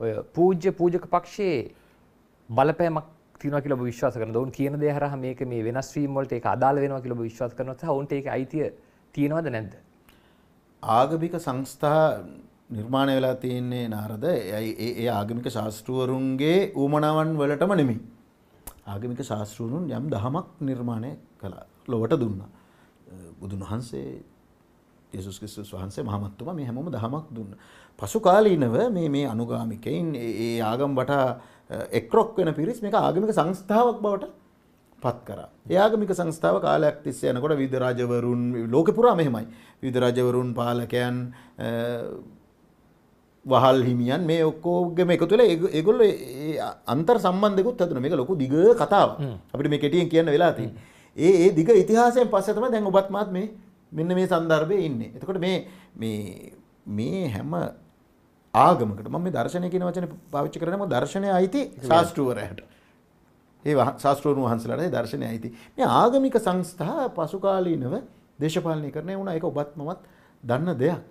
ඔය පූජ්‍ය පූජක පක්ෂයේ බලපෑමක් තියෙනවා කියලා ඔබ විශ්වාස කරනවද? ඔවුන් කියන දේ හරහා මේක මේ වෙනස් වීම වලට ඒක අදාළ වෙනවා කියලා ඔබ විශ්වාස කරනවද? සහ ඔවුන්ට ඒකේ අයිතිය තියෙනවද නැද්ද? ආගමික සංස්ථා නිර්මාණය වෙලා තියෙන්නේ නාරද ඒ ආගමික ශාස්ත්‍රවරුන්ගේ ඌමනාවන් වලටම නෙමෙයි. ආගමික ශාස්ත්‍රවරුන් යම් දහමක් නිර්මාණය කළා. ලොවට දුන්නා. බුදුන් වහන්සේ යේසුස් ක්‍රිස්තුස් වහන්සේ මහමත්තුමා මේ හැමෝම දහමක් දුන්න. පසු කාලීනව මේ මේ අනුගාමිකයින් ඒ ආගම් වටා එක්රොක් වෙන පිරිස් මේක ආගමික සංස්ථාවක් බවට පත් කරා. ඒ ආගමික සංස්ථාව කාලයක් තිස්සේ යනකොට විවිධ රජවරුන් ලෝකෙ පුරා මෙහෙමයි. විවිධ රජවරුන් පාලකයන් වහල් හිමියන් මේ ඔක්කෝගම එක තුළ ඒගොල්ල අන්තර් සම්බන්ධකුත් හතුන මේක ලොකු දිග කතාව අපිට මේ කෙටියෙන් කියන්න වෙලාති. ඒ ඒ දිග ඉතිහාසයෙන් පස්සතම දැන් ඔබත්මත් මේ මෙන්න මේ සන්දර්භයේ ඉන්නේ. එතකොට මේ මේ මේ හැම ආගමකට මම මේ දර්ශනය කියන වචනේ පාවිච්චි කරන්නේ මොකද දර්ශනය අයිති ශාස්ත්‍රවරයාට. ඒ ශාස්ත්‍රෝන් වහන්සේලාට දර්ශනය අයිති. මේ ආගමික සංස්ථා පසුකාලීනව දේශපාලනය කරන වුණා. ඒක ඔබත් මමත් දන්න දෙයක්.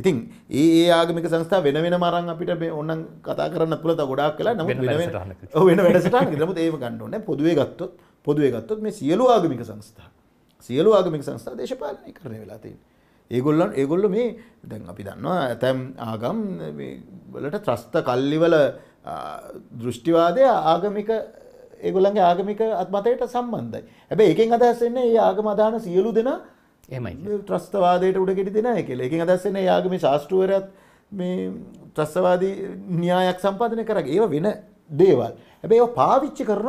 ඉතින් ඒ ඒ ආගමික සංස්ථා වෙන වෙනම අරන් අපිට මේ ඕනම් කතා කරන්න පුළුවන් තව ගොඩාක් වෙලා නමුත් වෙන වෙන ඔව් වෙන වැඩසටහනක. නමුත් ඒව ගන්න ඕනේ. පොදුවේ ගත්තොත් පොදුවේ ගත්තොත් මේ සියලු ආගමික සංස්ථා සියලු ආගමික සංස්ථා දේශපාලනය කරන වෙලා තියෙන. ඒගොල්ලන් ඒගොල්ල මේ දැන් අපි දන්නවා ඇතැම් ආගම් වලට ත්‍රස්ත කල්ලිවල දෘෂ්ටිවාදය ආගමික ඒගොල්ලන්ගේ ආගමික අත්මතයට සම්බන්ධයි. හැබැයි එකෙන් අදහස් වෙන්නේ මේ ආගම අදහන සියලු දෙනා එහෙමයි. ත්‍රස්තවාදයට උඩ කෙටි දෙනා කියලා. එකෙන් අදහස් වෙන්නේ මේ ආගමේ ශාස්ත්‍රවරයත් මේ ත්‍රස්තවාදී න්‍යායක් සම්පාදනය කරග. ඒව වෙන දේවල්. හැබැයි ඒව පාවිච්චි කරන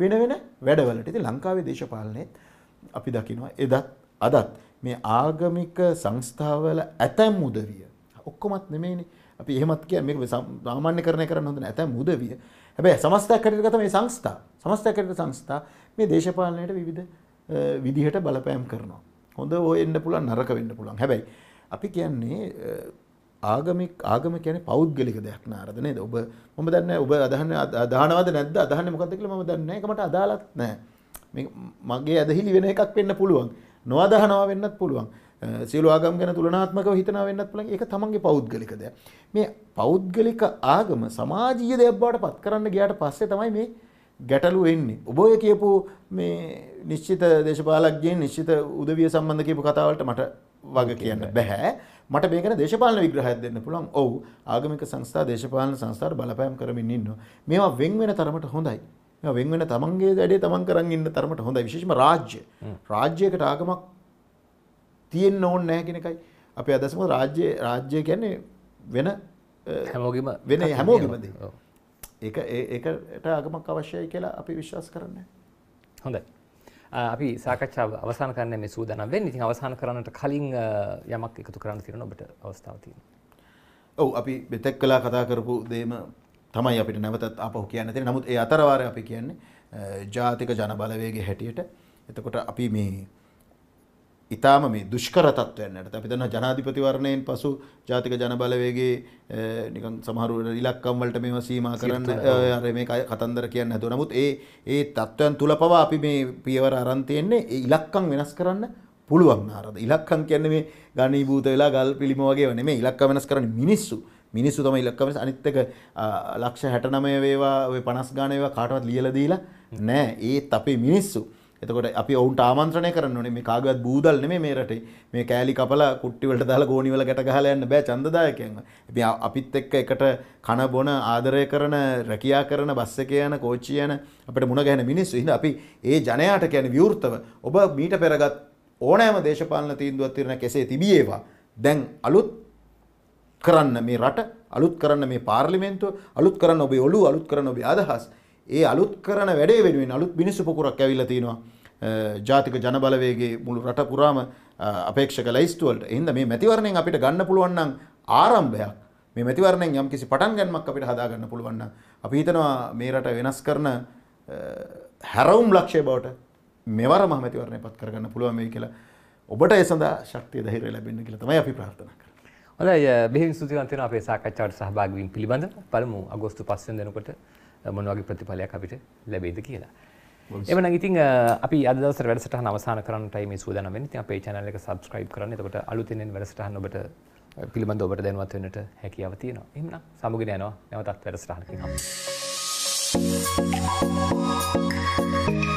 වෙන වෙන වැඩවලට. ඉතින් ලංකාවේ දේශපාලනයේත් අපි දකිනවා එදත් අදත් මේ ආගමික සංස්ථාවල ඇතැම් උදවිය ඔක්කොමත් නෙමෙයිනේ අපි එහෙමත් කිය මේක සාමාන්‍යකරණය කරන්න හොඳ නැහැ ඇතැම් උදවිය හැබැයි සමස්තයක් හැටියට ගත මේ සංස්ථා සමස්තයක් හැටියට සංස්ථා මේ දේශපාලනයට විවිධ විදිහට බලපෑම් කරනවා හොඳ ඕ එන්න පුළුවන් නරක වෙන්න පුළුවන් හැබැයි අපි කියන්නේ ආගමික ආගම කියන්නේ පෞද්ගලික දෙයක් නාරද නේද ඔබ මම දන්නේ ඔබ අදහන්නේ අදහනවද නැද්ද අදහන්නේ මොකද්ද කියලා මම දන්නේ නැහැ ඒකට අදාළත් නැහැ මගේ ඇදහිලි වෙන එකක් වෙන්න පුළුවන් නොවදහනවා වෙන්නත් පුළුවන් සියලු ආගම් ගැන තුලනාත්මකව හිතනවා වෙන්නත් පුළුවන් ඒක තමන්ගේ පෞද්ගලික දෙයක් මේ පෞද්ගලික ආගම සමාජීය දෙයක් බවට පත් කරන්න ගියාට පස්සේ තමයි මේ ගැටලු එන්නේ ඔබ ඔය කියපු මේ නිශ්චිත දේශපාලකයන් නිශ්චිත උදවිය සම්බන්ධ කියපු කතාවලට මට වග කියන්න බෑ මට මේකන දේශපාලන විග්‍රහයක් දෙන්න පුළුවන් ඔව් ආගමික සංස්ථා දේශපාලන සංස්ථාට බලපෑම් කරමින් ඉන්නවා මේවා වෙන් වෙන තරමට හොඳයි වෙන් වෙන තමන්ගේ වැඩේ තමන් කරන් ඉන්න තරමට හොඳයි විශේෂම රාජ්‍ය රාජ්‍යයකට ආගමක් තියෙන්න ඕන නැහැ කියන එකයි අපේ අදහස මොකද රාජ්‍ය රාජ්‍ය කියන්නේ වෙන හැමෝගෙම වෙන හැමෝගෙම දේ. ඒක ඒකට ආගමක් අවශ්‍යයි කියලා අපි විශ්වාස කරන්නේ. හොඳයි. අපි සාකච්ඡාව අවසන් කරන්න මේ සූදානම් වෙන්නේ. ඉතින් අවසන් කරන්නට කලින් යමක් එකතු කරන්න තියෙනවා ඔබට අවස්ථාවක් තියෙනවා. ඔව් අපි මෙතෙක් කළා කතා කරපු දේම තමයි අපිට නැවතත් අපහු කියන්න තියෙන. නමුත් ඒ අතරවාරය අපි කියන්නේ ජාතික ජනබලවේගයේ හැටියට. එතකොට අපි මේ ඊටාම මේ දුෂ්කර තත්වයන් යටතේ අපි දන්නවා ජනාධිපති වර්ණයෙන් පසු ජාතික ජනබලවේගයේ නිකන් සමහර ඉලක්කම් වලට මේවා සීමා කරන්න අර මේ කතන්දර කියන්න හදුවා. නමුත් ඒ ඒ තත්වයන් තුල පවා අපි මේ පියවර අරන් තියෙන්නේ ඒ ඉලක්කම් වෙනස් කරන්න පුළුවන් නාරද. ඉලක්කම් කියන්නේ මේ ගණීභූත වෙලා ගල් පිළිම වගේව නෙමෙයි. ඉලක්කම් වෙනස් කරන්නේ මිනිස්සු. මිනිස්සු තම ඉලක්කම අනිත් එක ලක්ෂ 69 වේවා ඔය 50 ගාන වේවා කාටවත් ලියලා දීලා නෑ ඒත් අපේ මිනිස්සු එතකොට අපි ඔවුන්ට ආමන්ත්‍රණය කරන්න ඕනේ මේ කාගවත් බූදල් නෙමෙයි මේ රටේ මේ කෑලි කපලා කුට්ටි වලට දාලා ගෝණි වල ගැට ගහලා යන්න බෑ ඡන්දදායකයන්ව. අපි අපිත් එක්ක එකට කන බොන ආදරය කරන රැකියා කරන බස් එකේ යන කෝච්චිය යන අපිට මුණ ගැහෙන මිනිස්සු. ඉතින් අපි ඒ ජනයාට කියන්නේ විවෘතව ඔබ මීට පෙරගත් ඕනෑම දේශපාලන තීන්දුවක් తీරන කෙසේ තිබියේවා. දැන් අලුත් කරන්න මේ රට අලුත් කරන්න මේ පාර්ලිමේන්තුව අලුත් කරන්න ඔබේ ඔලු අලුත් කරන්න ඔබේ අදහස් ඒ අලුත් කරන වැඩේ වෙනුවෙන් අලුත් මිනිස්සු පොකුරක් ඇවිල්ලා තිනවා ජාතික ජනබලවේගේ මුළු රට පුරාම අපේක්ෂක ලයිස්තුවලට එහින්ද මේ මැතිවරණයෙන් අපිට ගන්න පුළුවන් නම් ආරම්භයක් මේ මැතිවරණයෙන් යම් කිසි පටන් ගැනීමක් අපිට හදා ගන්න පුළුවන් නම් අපි හිතනවා මේ රට වෙනස් කරන හැරවුම් ලක්ෂය බවට මෙවර මහ මැතිවරණයපත් කරගන්න පුළුවන් වෙයි කියලා ඔබට ඒ සඳහා ශක්තිය ධෛර්යය ලැබෙන්න කියලා තමයි අපි ප්‍රාර්ථනා කරන්නේ හොඳයි බෙහෙවින් ස්තුතිවන්ත වෙනවා අපේ සාකච්ඡාවට සහභාගී වීම පිළිබඳව. පළමු අගෝස්තු 5 වෙනිදා වෙනකොට මොන වගේ ප්‍රතිඵලයක් අපිට ලැබෙයිද කියලා. එමනම් ඉතින් අපි අද දවසේ වැඩසටහන අවසන් කරන්නටයි මේ සූදානම් වෙන්නේ. ඉතින් අපේ channel එක subscribe කරන්න. එතකොට අලුතෙන් එන වැඩසටහන් ඔබට පිළිබඳව ඔබට දැනුවත් වෙන්නට හැකියාව තියෙනවා. එහෙනම් සමුගෙන යනවා නැවතත් වැඩසටහනකින් හමු. Thank you.